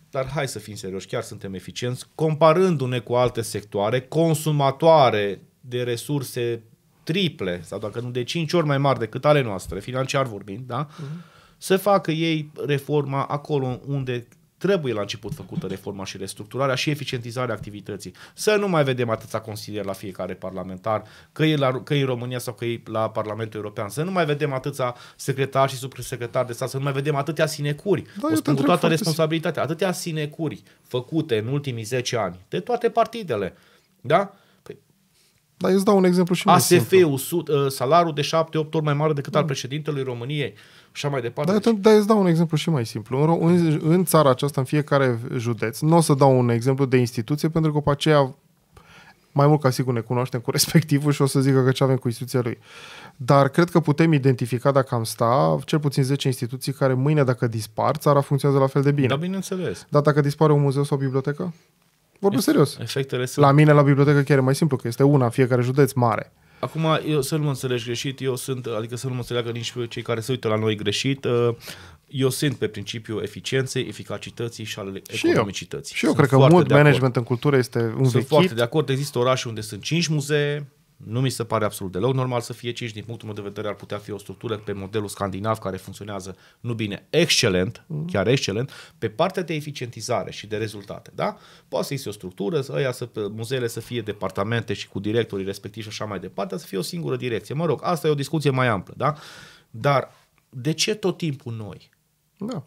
dar hai să fim serioși, chiar suntem eficienți comparându-ne cu alte sectoare consumatoare de resurse triple sau dacă nu de cinci ori mai mari decât ale noastre, financiar vorbind, da? Uh-huh. Să facă ei reforma acolo unde trebuie la început făcută reforma și restructurarea și eficientizarea activității. Să nu mai vedem atâția consilieri la fiecare parlamentar, că e, la, că e în România sau că e la Parlamentul European. Să nu mai vedem atâția secretari și subsecretari de stat, să nu mai vedem atâtea sinecuri. Da, o spun cu toată responsabilitatea. Atâtea sinecuri făcute în ultimii 10 ani de toate partidele. Da? Păi, da, îți dau un exemplu și ASF-ul, ă, salariul de 7-8 ori mai mare decât mm. al da. președintelui României și mai departe. Dar, îți da. dau un exemplu și mai simplu. În, în, în țara aceasta, în fiecare județ, nu o să dau un exemplu de instituție, pentru că pe aceea mai mult ca sigur ne cunoaștem cu respectivul și o să zică că ce avem cu instituția lui. Dar cred că putem identifica dacă am sta cel puțin 10 instituții care mâine dacă dispar, țara funcționează la fel de bine. Da, bineînțeles. Dar dacă dispare un muzeu sau o bibliotecă? Vorbesc serios. Efectele sunt... La mine la bibliotecă chiar e mai simplu, că este una în fiecare județ mare. Acum, eu, să nu mă înțelegi greșit, eu sunt, adică să nu mă înțeleagă nici cei care se uită la noi greșit, uh, eu sunt pe principiul eficienței, eficacității și al și economicității. Eu. Și eu sunt cred că mult management acord. în cultură este un Sunt vechit. foarte de acord. Există orașe unde sunt 5 muzee, nu mi se pare absolut deloc normal să fie 5, din punctul meu de vedere ar putea fi o structură pe modelul scandinav care funcționează nu bine, excelent, mm. chiar excelent, pe partea de eficientizare și de rezultate, da? Poate să existe o structură, să, aia să, muzeele să fie departamente și cu directorii respectivi și așa mai departe, să fie o singură direcție. Mă rog, asta e o discuție mai amplă, da? Dar de ce tot timpul noi? Da.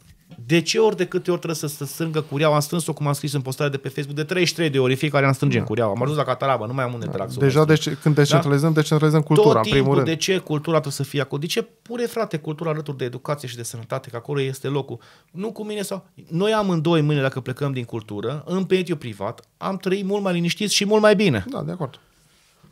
De ce ori de câte ori trebuie să se strângă cureaua? Am strâns-o, cum am scris în postarea de pe Facebook, de 33 de ori, fiecare am strângem da. cureaua. Am ajuns la Catarabă, nu mai am unde da. te Deja ce, deci, când decentralizăm, da? decentralizăm cultura, Tot timpul, în primul rând. De ce cultura trebuie să fie acolo? De ce pure, frate, cultura alături de educație și de sănătate, că acolo este locul. Nu cu mine sau... Noi am în doi mâine, dacă plecăm din cultură, în pediu privat, am trăit mult mai liniștiți și mult mai bine. Da, de acord.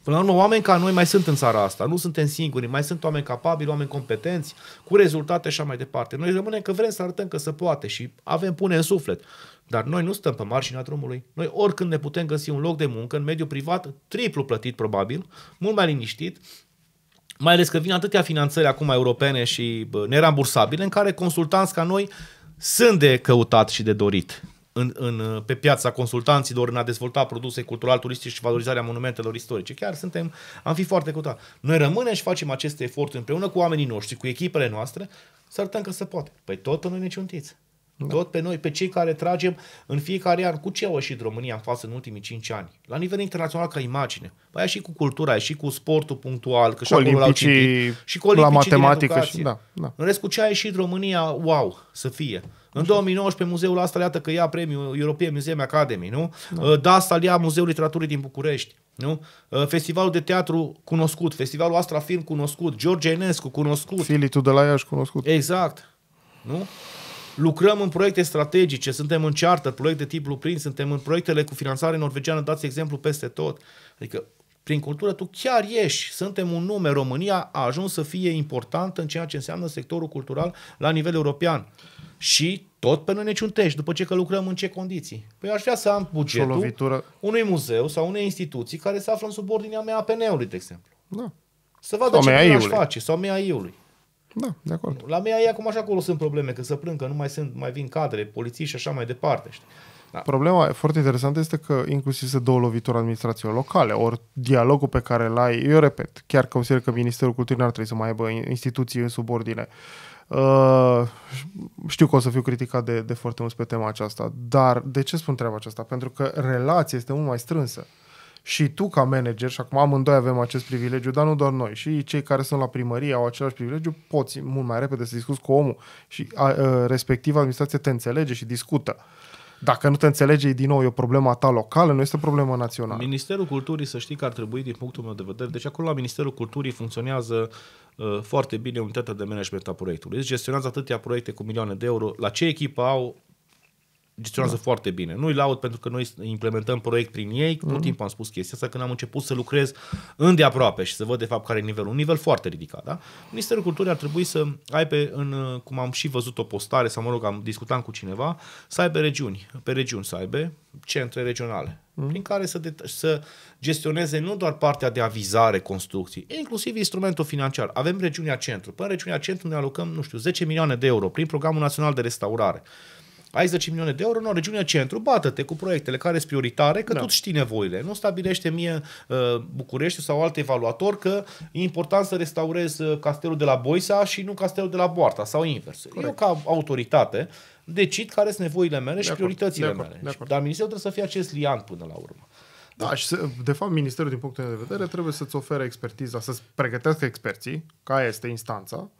Până la urmă, oameni ca noi mai sunt în țara asta, nu suntem singuri, mai sunt oameni capabili, oameni competenți, cu rezultate și așa mai departe. Noi rămânem că vrem să arătăm că se poate și avem pune în suflet. Dar noi nu stăm pe marginea drumului. Noi oricând ne putem găsi un loc de muncă în mediul privat, triplu plătit probabil, mult mai liniștit, mai ales că vin atâtea finanțări acum europene și nerambursabile, în care consultanți ca noi sunt de căutat și de dorit în, în, uh, pe piața consultanților în a dezvolta produse cultural-turistice și valorizarea monumentelor istorice. Chiar suntem, am fi foarte cutat. Noi rămânem și facem aceste eforturi împreună cu oamenii noștri, cu echipele noastre, să arătăm că se poate. Păi tot pe noi ne ciuntiți. Da. Tot pe noi, pe cei care tragem în fiecare an. Cu ce au ieșit România în față în ultimii 5 ani? La nivel internațional ca imagine. Păi și cu cultura, și cu sportul punctual, că și acolo l-au citit. Și cu la matematică. Și, da, da. În rest, cu ce a ieșit România, wow, să fie. În 2019 muzeul asta iată că ia premiul European Museum Academy, nu? Da. Ă, asta ia Muzeul Literaturii din București. Nu? Ă, festivalul de teatru cunoscut, festivalul Astra Film cunoscut, George Enescu cunoscut. Filii de la Iași cunoscut. Exact. Nu? Lucrăm în proiecte strategice, suntem în charter, proiecte de tip blueprint, suntem în proiectele cu finanțare norvegiană, dați exemplu peste tot. Adică prin cultură tu chiar ieși. Suntem un nume. România a ajuns să fie importantă în ceea ce înseamnă sectorul cultural la nivel european. Și tot pe noi ne ciuntești, după ce că lucrăm în ce condiții. Păi aș vrea să am bugetul unui muzeu sau unei instituții care se află în subordinea mea APN-ului, de exemplu. Da. Să vadă ce aș face, sau mea ului Da, de acord. La mea ei acum așa acolo sunt probleme, că să plâng că nu mai, sunt, mai vin cadre, polițiști și așa mai departe. Știi? Da. Problema foarte interesantă este că inclusiv se dă o lovitură administrațiilor locale, ori dialogul pe care îl ai, eu repet, chiar consider că Ministerul Culturii n-ar trebui să mai aibă instituții în subordine. Uh, știu că o să fiu criticat de, de foarte mult pe tema aceasta, dar de ce spun treaba aceasta? Pentru că relația este mult mai strânsă. Și tu ca manager, și acum amândoi avem acest privilegiu, dar nu doar noi, și cei care sunt la primărie au același privilegiu, poți mult mai repede să discuți cu omul și a, a, uh, respectiv administrația te înțelege și discută. Uh, dacă nu te înțelege, din nou, e o problemă a ta locală, nu este o problemă națională. Ministerul Culturii, să știi că ar trebui, din punctul meu de vedere, deci acolo la Ministerul Culturii funcționează uh, foarte bine unitatea de management a proiectului. Deci gestionează atâtea proiecte cu milioane de euro. La ce echipă au, gestionează da. foarte bine. Nu-i laud pentru că noi implementăm proiect prin ei, mm. tot timpul am spus chestia asta, când am început să lucrez îndeaproape și să văd de fapt care e nivelul, un nivel foarte ridicat. Da? Ministerul Culturii ar trebui să aibă, în, cum am și văzut o postare, sau mă rog, am discutat cu cineva, să aibă regiuni, pe regiuni să aibă centre regionale, mm. prin care să, să gestioneze nu doar partea de avizare construcții, inclusiv instrumentul financiar. Avem regiunea centru. Până în regiunea centru ne alocăm, nu știu, 10 milioane de euro prin Programul Național de Restaurare ai 10 milioane de euro, în o regiune centru, bată-te cu proiectele care sunt prioritare, că da. tot știi nevoile. Nu stabilește mie uh, București sau alt evaluator că e important să restaurez uh, castelul de la Boisa și nu castelul de la Boarta sau invers. Corect. Eu ca autoritate decid care sunt nevoile mele de și acord, prioritățile de acord, mele. De acord. Dar ministerul trebuie să fie acest liant până la urmă. Da, și se, de fapt ministerul din punctul meu de vedere trebuie să-ți ofere expertiza, să-ți pregătească experții, ca este instanța,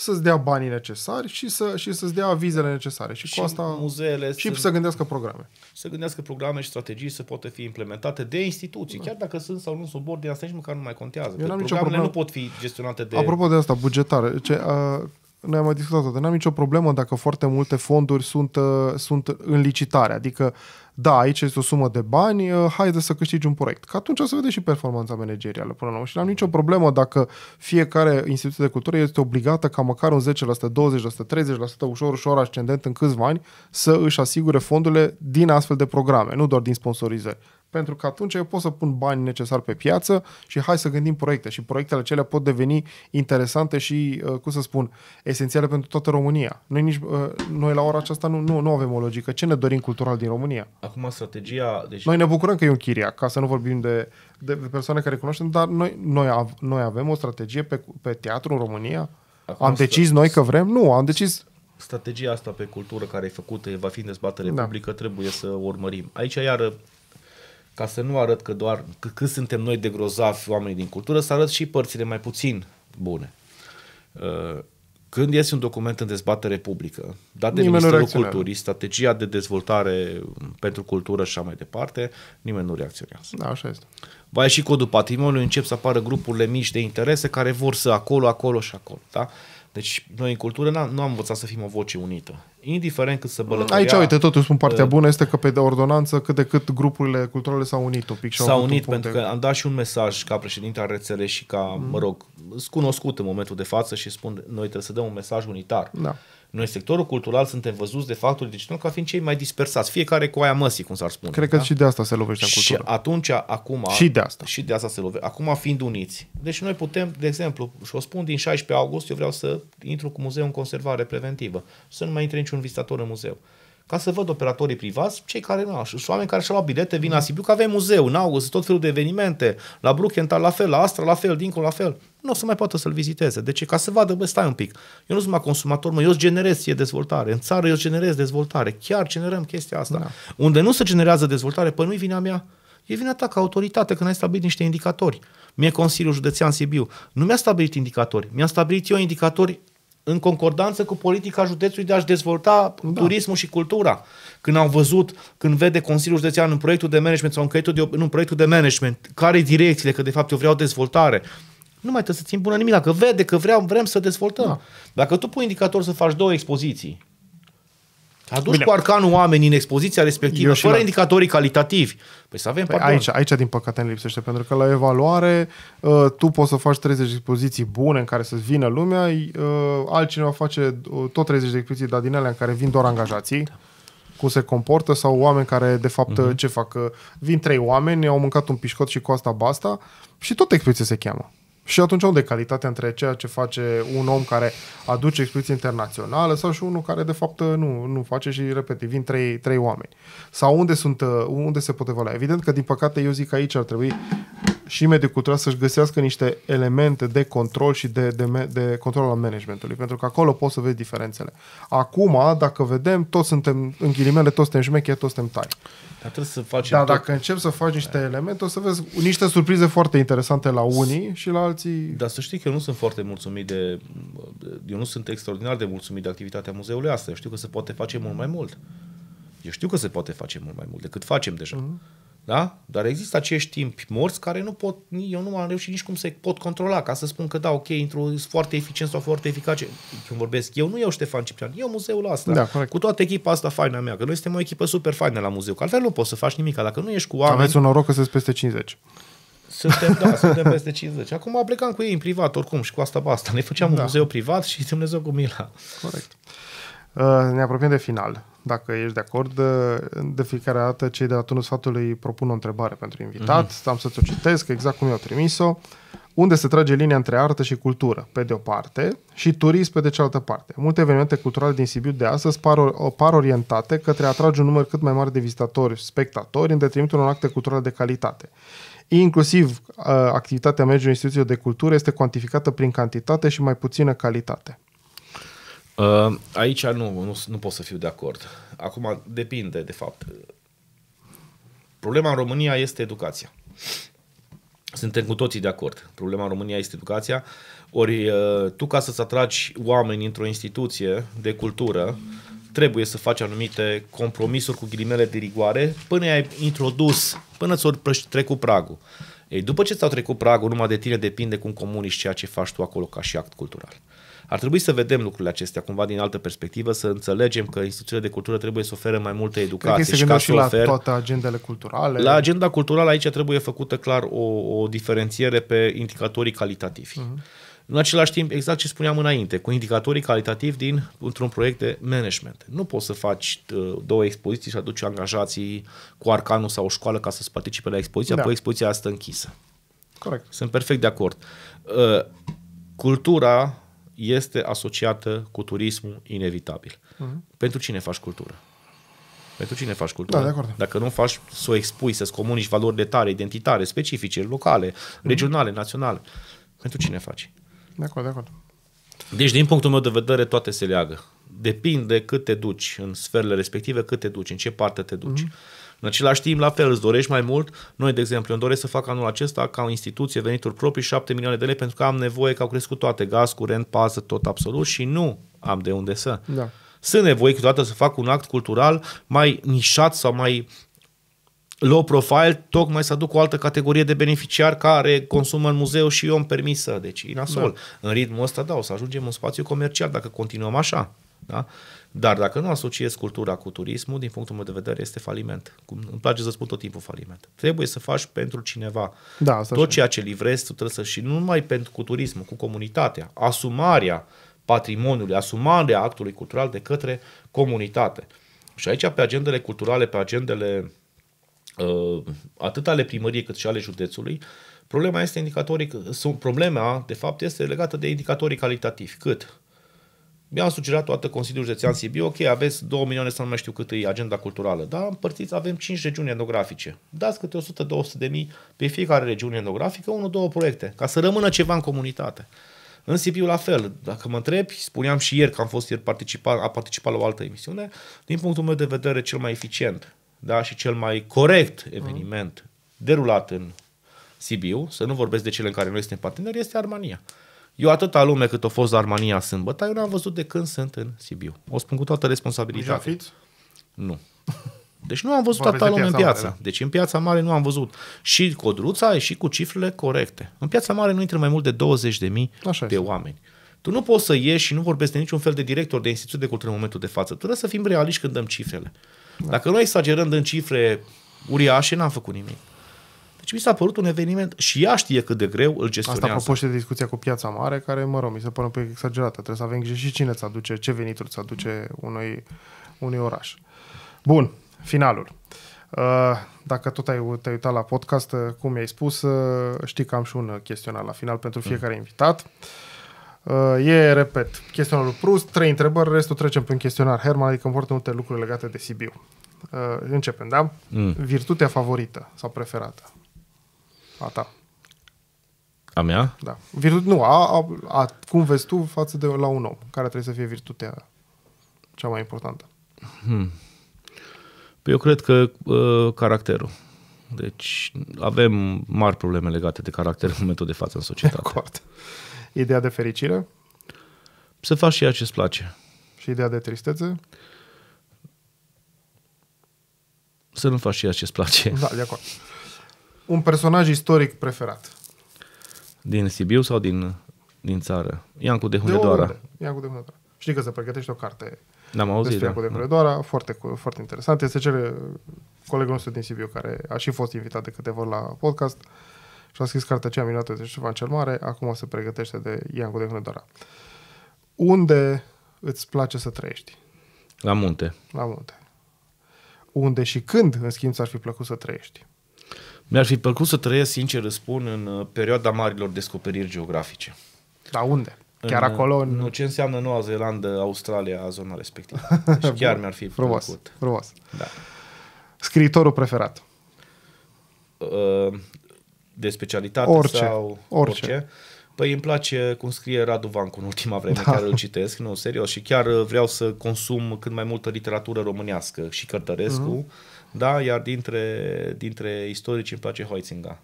să-ți dea banii necesari și, să, și să-ți dea vizele necesare. Și, și cu asta muzeele și să, să gândească programe. Să gândească programe și strategii să poată fi implementate de instituții, da. chiar dacă sunt sau nu subordine, asta nici măcar nu mai contează. Eu programele nu pot fi gestionate de... Apropo de asta, bugetare. Ce, uh, noi am mai discutat tot. N-am nicio problemă dacă foarte multe fonduri sunt, uh, sunt în licitare. Adică, da, aici este o sumă de bani, uh, haide să câștigi un proiect. Că atunci o să vede și performanța managerială până la urmă. Și n-am nicio problemă dacă fiecare instituție de cultură este obligată ca măcar un 10%, 20%, 30%, ușor, ușor ascendent în câțiva ani, să își asigure fondurile din astfel de programe, nu doar din sponsorizări pentru că atunci eu pot să pun bani necesari pe piață și hai să gândim proiecte și proiectele acelea pot deveni interesante și, uh, cum să spun, esențiale pentru toată România. Noi, nici, uh, noi la ora aceasta nu, nu, nu avem o logică. Ce ne dorim cultural din România? Acum strategia... Deci... Noi ne bucurăm că e un chiriac, ca să nu vorbim de, de, de persoane care cunoaștem, dar noi, noi, av, noi avem o strategie pe, pe teatru în România? Acum am decis sta... noi că vrem? Nu, am decis strategia asta pe cultură care e făcută, va fi în dezbatere da. publică, trebuie să o urmărim. Aici iară ca să nu arăt că doar că cât suntem noi de grozavi oamenii din cultură, să arăt și părțile mai puțin bune. Uh, când este un document în dezbatere publică, dat de nimeni Ministerul Culturii, strategia de dezvoltare pentru cultură și așa mai departe, nimeni nu reacționează. Da, așa este. Va ieși codul patrimoniului, încep să apară grupurile mici de interese care vor să acolo, acolo și acolo. Da? Uh, deci noi în cultură am nu am învățat să fim o voce unită. Indiferent cât să bălătăria... Aici, uite, totuși spun partea ă, bună este că pe de ordonanță cât de cât grupurile culturale s-au unit un pic. S-au, unit un pentru de... că am dat și un mesaj ca președinte al rețelei și ca, mm. mă rog, cunoscut în momentul de față și spun noi trebuie să dăm un mesaj unitar. Da. Noi, sectorul cultural, suntem văzuți de faptul digital deci ca fiind cei mai dispersați, fiecare cu aia măsii, cum s-ar spune. Cred că da? și de asta se lovește cultura. cultură. Și atunci, acum... Și de asta. Și de asta se lovește. Acum, fiind uniți. Deci noi putem, de exemplu, și o spun din 16 august, eu vreau să intru cu muzeul în conservare preventivă, să nu mai intre niciun vizitator în muzeu ca să văd operatorii privați, cei care nu și oameni care și-au luat bilete, vin la mm. Sibiu, că avem muzeu în august, tot felul de evenimente, la Bruchental la fel, la Astra la fel, dincolo la fel. Nu o să mai poată să-l viziteze. De deci, ce? ca să vadă, bă, stai un pic, eu nu sunt mai consumator, mă, eu îți generez ție dezvoltare. În țară eu îți generez dezvoltare. Chiar generăm chestia asta. Da. Unde nu se generează dezvoltare, păi nu-i vina mea, E vina ta ca autoritate n ai stabilit niște indicatori. Mie Consiliul Județean Sibiu nu mi-a stabilit indicatori, mi-a stabilit eu indicatori în concordanță cu politica județului de a-și dezvolta da. turismul și cultura. Când au văzut, când vede Consiliul Județean în proiectul de management sau în de, în un proiectul de management, care direcțiile, că de fapt eu vreau dezvoltare, nu mai trebuie să țin bună nimic. Dacă vede că vreau, vrem să dezvoltăm. Da. Dacă tu pui indicator să faci două expoziții, Aduci Bine. cu arcanul oamenii în expoziția respectivă, fără la... indicatorii calitativi. Păi să avem, păi aici, aici, din păcate, ne lipsește, pentru că la evaluare uh, tu poți să faci 30 de expoziții bune în care să-ți vină lumea, uh, altcineva face uh, tot 30 de expoziții, dar din alea în care vin doar angajații, da cum se comportă sau oameni care de fapt uh-huh. ce fac. Vin trei oameni, au mâncat un pișcot și cu asta basta și tot expoziția se cheamă. Și atunci unde e calitatea între ceea ce face un om care aduce expoziție internațională sau și unul care de fapt nu, nu face și, repet, vin trei, trei oameni? Sau unde, sunt, unde se pot evalua? Evident că, din păcate, eu zic că aici ar trebui și medicul trebuie să-și găsească niște elemente de control și de, de, de control al managementului, pentru că acolo poți să vezi diferențele. Acum, dacă vedem, toți suntem, în ghilimele, toți suntem șmecheri, toți suntem tari. Dar trebuie să faci Dar tot... dacă încep să faci niște da. elemente, o să vezi niște surprize foarte interesante la unii și la alții. Dar să știi că eu nu sunt foarte mulțumit de... Eu nu sunt extraordinar de mulțumit de activitatea muzeului asta. Eu știu că se poate face mult mai mult. Eu știu că se poate face mult mai mult decât facem deja. Mm-hmm. Da? Dar există acești timpi morți care nu pot, eu nu am reușit nici cum să pot controla, ca să spun că da, ok, intru foarte eficient sau foarte eficace. Când vorbesc eu, nu eu Ștefan Ciprian, eu muzeul asta. Da, cu toată echipa asta faina mea, că noi suntem o echipă super faină la muzeu, că altfel nu poți să faci nimic, dacă nu ești cu oameni... Aveți un noroc că sunteți peste 50. Suntem, da, suntem peste 50. Acum plecam cu ei în privat, oricum, și cu asta basta. Ne făceam da. un muzeu privat și Dumnezeu cu mila. Corect. Uh, ne apropiem de final dacă ești de acord, de fiecare dată cei de la turnul Sfatului propun o întrebare pentru invitat, mm-hmm. am să-ți o citesc exact cum i-au trimis-o, unde se trage linia între artă și cultură, pe de o parte, și turism pe de cealaltă parte. Multe evenimente culturale din Sibiu de astăzi par, o, par orientate către a atrage un număr cât mai mare de vizitatori, spectatori, în detrimentul unor acte culturale de calitate. Inclusiv uh, activitatea mediului instituțiilor de cultură este cuantificată prin cantitate și mai puțină calitate. Uh, aici nu, nu, nu pot să fiu de acord. Acum depinde, de fapt. Problema în România este educația. Suntem cu toții de acord. Problema în România este educația. Ori uh, tu ca să-ți atragi oameni într-o instituție de cultură, trebuie să faci anumite compromisuri cu ghilimele de rigoare până ai introdus, până ți-o trecut pragul. Ei, după ce ți-au trecut pragul, numai de tine depinde cum comunici ceea ce faci tu acolo ca și act cultural. Uh, ar trebui să vedem lucrurile acestea cumva din altă perspectivă, să înțelegem că instituțiile de cultură trebuie să ofere mai multă educație. Cred că și, ca și la ofer... toate agendele culturale. La agenda culturală aici trebuie făcută clar o, o diferențiere pe indicatorii calitativi. Uh-huh. În același timp, exact ce spuneam înainte, cu indicatorii calitativi din, într-un proiect de management. Nu poți să faci uh, două expoziții și aduci angajații cu arcanul sau o școală ca să-ți participe la expoziție, da. apoi expoziția asta închisă. Corect. Sunt perfect de acord. Uh, cultura este asociată cu turismul inevitabil. Uh-huh. Pentru cine faci cultură? Pentru cine faci cultură? Da, de acord. Dacă nu faci să o expui, să-ți comunici valori de tare, identitare, specifice, locale, uh-huh. regionale, naționale, pentru cine faci? De acord, de acord. Deci, din punctul meu de vedere, toate se leagă. Depinde cât te duci în sferele respective, cât te duci, în ce parte te duci. Uh-huh. În același timp, la fel, îți dorești mai mult. Noi, de exemplu, îmi doresc să fac anul acesta ca o instituție venituri proprii 7 milioane de lei pentru că am nevoie că au crescut toate, gaz, curent, pază, tot absolut și nu am de unde să. Da. Sunt nevoie câteodată să fac un act cultural mai nișat sau mai low profile, tocmai să aduc o altă categorie de beneficiari care consumă în muzeu și eu îmi permis să. Deci, inasol. Da. În ritmul ăsta, da, o să ajungem în spațiu comercial dacă continuăm așa. Da? Dar dacă nu asociezi cultura cu turismul, din punctul meu de vedere, este faliment. Cum îmi place să spun tot timpul faliment. Trebuie să faci pentru cineva. Da, asta tot așa. ceea ce livrezi, tu trebuie să și nu numai pentru cu turismul, cu comunitatea, asumarea patrimoniului, asumarea actului cultural de către comunitate. Și aici pe agendele culturale, pe agendele uh, atât ale primăriei cât și ale județului, problema este indicatorii, problema de fapt este legată de indicatorii calitativi. Cât? mi am sugerat toată Consiliul Județean Sibiu, ok, aveți 2 milioane sau nu mai știu cât e agenda culturală, dar împărțiți, avem 5 regiuni etnografice. Dați câte 100-200 de mii pe fiecare regiune etnografică, 1-2 proiecte, ca să rămână ceva în comunitate. În Sibiu la fel, dacă mă întrebi, spuneam și ieri că am fost ieri participa, a participat la o altă emisiune, din punctul meu de vedere cel mai eficient da, și cel mai corect mm. eveniment mm. derulat în Sibiu, să nu vorbesc de cele în care noi suntem parteneri, este Armania. Eu atâta lume cât a fost la Armania sâmbătă, eu n-am văzut de când sunt în Sibiu. O spun cu toată responsabilitatea. Nu. Deci nu am văzut atâta lume în piață. Mare. Deci în piața mare nu am văzut. Și codruța e și cu cifrele corecte. În piața mare nu intră mai mult de 20.000 Așa de este. oameni. Tu nu poți să ieși și nu vorbesc de niciun fel de director de instituție de cultură în momentul de față. Tu trebuie să fim realiști când dăm cifrele. Da. Dacă noi exagerăm în cifre uriașe, n-am făcut nimic. Și mi s-a părut un eveniment și ea știe cât de greu îl gestionează. Asta apropo și de discuția cu piața mare, care, mă rog, mi se pare un pic exagerată. Trebuie să avem grijă și cine să aduce, ce venituri să aduce unui, unui oraș. Bun, finalul. Uh, dacă tot ai, te-ai uitat la podcast, uh, cum mi-ai spus, uh, știi că am și un chestionar la final pentru fiecare mm. invitat. E, repet, chestionarul Prust, trei întrebări, restul trecem pe chestionar Herman, adică foarte multe lucruri legate de Sibiu. Începem, da? Mm. Virtutea favorită sau preferată? a ta. A mea? Da. Virtute, nu, a, a, a, cum vezi tu față de la un om, care trebuie să fie virtutea cea mai importantă? Hmm. Păi eu cred că uh, caracterul. Deci avem mari probleme legate de caracter în momentul de față în societate. Acord. Ideea de fericire? Să faci ceea ce îți place. Și ideea de tristețe? Să nu faci ceea ce îți place. Da, de acord un personaj istoric preferat. Din Sibiu sau din, din țară? Iancu de Hunedoara. De Iancu de Hunedoara. Știi că se pregătește o carte N-am auzit, despre da. Iancu da. de Hunedoara, da. foarte, foarte interesant. Este cel colegul nostru din Sibiu care a și fost invitat de câteva la podcast și a scris cartea aceea minunată de Ștefan cel Mare, acum se pregătește de Iancu de Hunedoara. Unde îți place să trăiești? La munte. La munte. Unde și când, în schimb, ți-ar fi plăcut să trăiești? Mi-ar fi plăcut să trăiesc, sincer, spun, în uh, perioada marilor descoperiri geografice. Da unde? Chiar în, uh, acolo? În... Nu, ce înseamnă Noua Zeelandă, Australia, zona respectivă. Și chiar mi-ar fi frumos, plăcut. Frumos. Da. Scriitorul preferat? Uh, de specialitate orice, sau orice? orice. Păi îmi place cum scrie Radu Vancu în ultima vreme, da. care îl citesc, nu, serios, și chiar vreau să consum cât mai multă literatură românească și Cărtărescu. Mm-hmm da, iar dintre, dintre istorici îmi place Hoitzinga.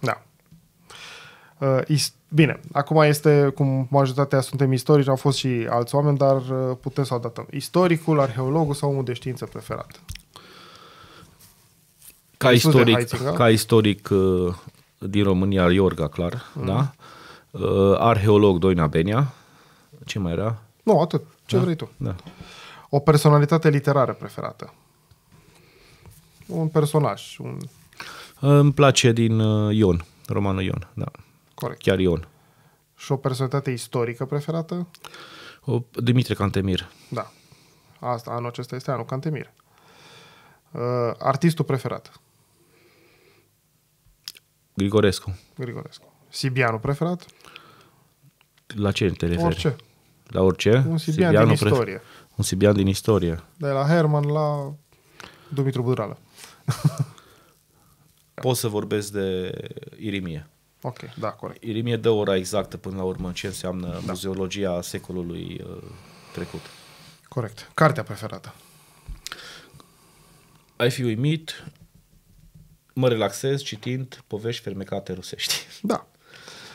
Da. Uh, ist- Bine, acum este, cum majoritatea suntem istorici, au fost și alți oameni, dar uh, putem să o Istoricul, arheologul sau omul de știință preferat? Ca istoric, ca istoric uh, din România, Iorga, clar, mm. da? Uh, arheolog, Doina Benia. Ce mai era? Nu, atât. Ce da? vrei tu. Da. O personalitate literară preferată? un personaj. Un... Îmi place din uh, Ion, romanul Ion, da. Corect. Chiar Ion. Și o personalitate istorică preferată? O, Dimitri Cantemir. Da. Asta, anul acesta este anul Cantemir. Uh, artistul preferat? Grigorescu. Grigorescu. Sibianul preferat? La ce te referi? Orice. La orice? Un Sibian Sibianul din istorie. Un Sibian din istorie. De la Herman la Dumitru Budrală. Pot să vorbesc de Irimie. Ok, da, corect. Irimie dă ora exactă până la urmă ce înseamnă da. muzeologia secolului uh, trecut. Corect. Cartea preferată? Ai fi uimit, mă relaxez citind povești fermecate rusești. Da.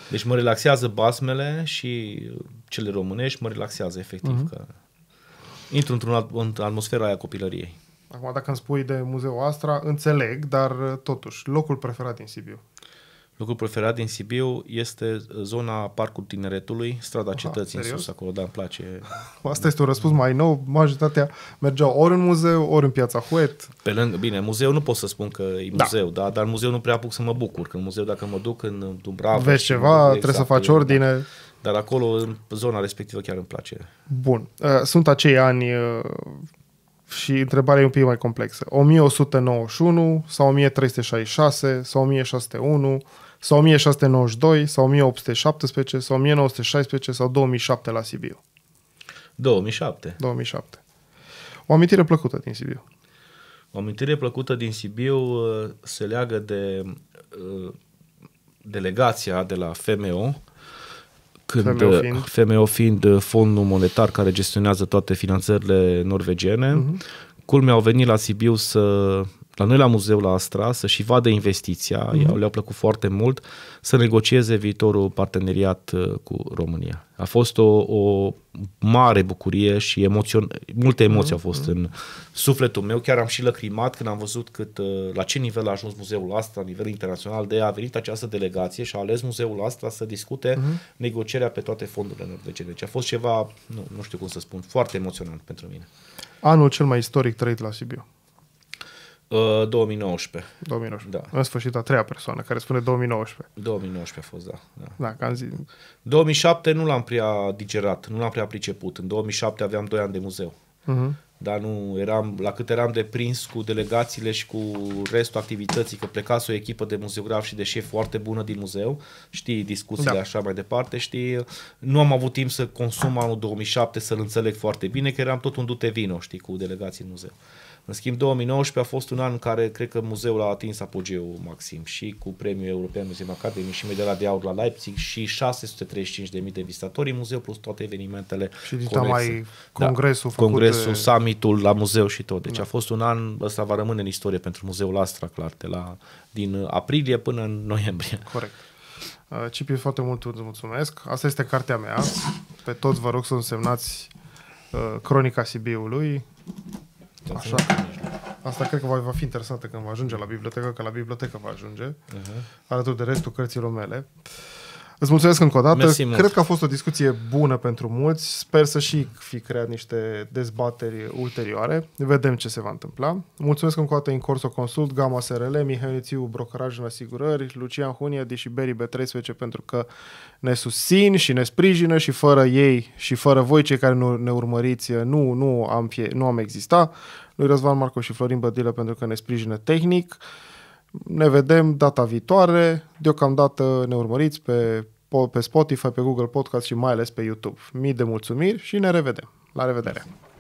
Deci mă relaxează basmele și cele românești mă relaxează efectiv. Uh-huh. Că intru într-o atmosferă aia copilăriei. Acum, dacă îmi spui de Muzeul Astra, înțeleg, dar uh, totuși, locul preferat din Sibiu? Locul preferat din Sibiu este uh, zona Parcul Tineretului, strada Aha, cetății serios? în sus, acolo, da, îmi place. Asta este un răspuns mai nou, majoritatea mergeau ori în muzeu, ori în piața Huet. Pe lângă, bine, muzeu nu pot să spun că e da. muzeu, da, dar muzeu nu prea apuc să mă bucur, că în muzeu dacă mă duc în Dumbrava... Vezi ceva, duc, exact trebuie exact, să faci ordine... Da. Dar acolo, în zona respectivă, chiar îmi place. Bun. Uh, sunt acei ani și întrebarea e un pic mai complexă. 1191 sau 1366 sau 1601 sau 1692 sau 1817 sau 1916 sau 2007 la Sibiu. 2007. 2007. O amintire plăcută din Sibiu. O amintire plăcută din Sibiu uh, se leagă de uh, delegația de la FMO când FMO uh, fiind, fiind uh, fondul monetar care gestionează toate finanțările norvegiene. Uh-huh. Culmea au venit la Sibiu să la noi la muzeu la Astra să și vadă investiția, mm-hmm. le-au plăcut foarte mult, să negocieze viitorul parteneriat uh, cu România. A fost o, o mare bucurie și emoțion- multe mhm. emoții mm-hmm. au fost mhm. în sufletul meu. Chiar am și lăcrimat când am văzut cât, uh, la ce nivel a ajuns muzeul Astra, la nivel internațional, de a venit această delegație și a ales muzeul Astra să discute mm-hmm. negocierea pe toate fondurile norvegene. Deci a fost ceva, nu, nu știu cum să spun, foarte emoționant pentru mine. Anul cel mai istoric trăit la Sibiu. 2019. Uh, 2019. Da. În sfârșit, a treia persoană care spune 2019. 2019 a fost, da. Da, da că am zis. 2007 nu l-am prea digerat, nu l-am prea priceput. În 2007 aveam 2 ani de muzeu. Uh-huh. Dar nu eram, la cât eram de prins cu delegațiile și cu restul activității, că plecase o echipă de muzeograf și de șef foarte bună din muzeu, știi, discuțiile da. așa mai departe, știi, nu am avut timp să consum anul 2007, să-l înțeleg foarte bine, că eram tot un dute vino, știi, cu delegații în muzeu. În schimb, 2019 a fost un an în care cred că muzeul a atins apogeul maxim și cu premiul european Museum Academy și medalia de aur la Leipzig și 635.000 de vizitatori în muzeu, plus toate evenimentele. Și mai da. congresul da, făcut Congresul, de... summitul la muzeu și tot. Deci da. a fost un an, ăsta va rămâne în istorie pentru muzeul Astra, clar, de la, din aprilie până în noiembrie. Corect. Uh, Cipi, foarte mult îți mulțumesc. Asta este cartea mea. Pe toți vă rog să însemnați uh, Cronica Sibiului, Așa. Asta cred că va, va fi interesantă când va ajunge la bibliotecă, că la bibliotecă va ajunge, uh-huh. alături de restul cărților mele. Uh, Îți mulțumesc încă o dată. Mersi mult. Cred că a fost o discuție bună pentru mulți. Sper să și fi creat niște dezbateri ulterioare. Vedem ce se va întâmpla. Mulțumesc încă o dată Corso Consult, Gama SRL, Mihai Nițiu, Brocaraj în Asigurări, Lucian Hunia, și Beri B13 pentru că ne susțin și ne sprijină și fără ei și fără voi cei care nu ne urmăriți nu, nu, am, fie, nu am exista. Lui Răzvan Marco și Florin Bădilă pentru că ne sprijină tehnic. Ne vedem data viitoare. Deocamdată ne urmăriți pe, pe Spotify, pe Google Podcast și mai ales pe YouTube. Mii de mulțumiri și ne revedem. La revedere!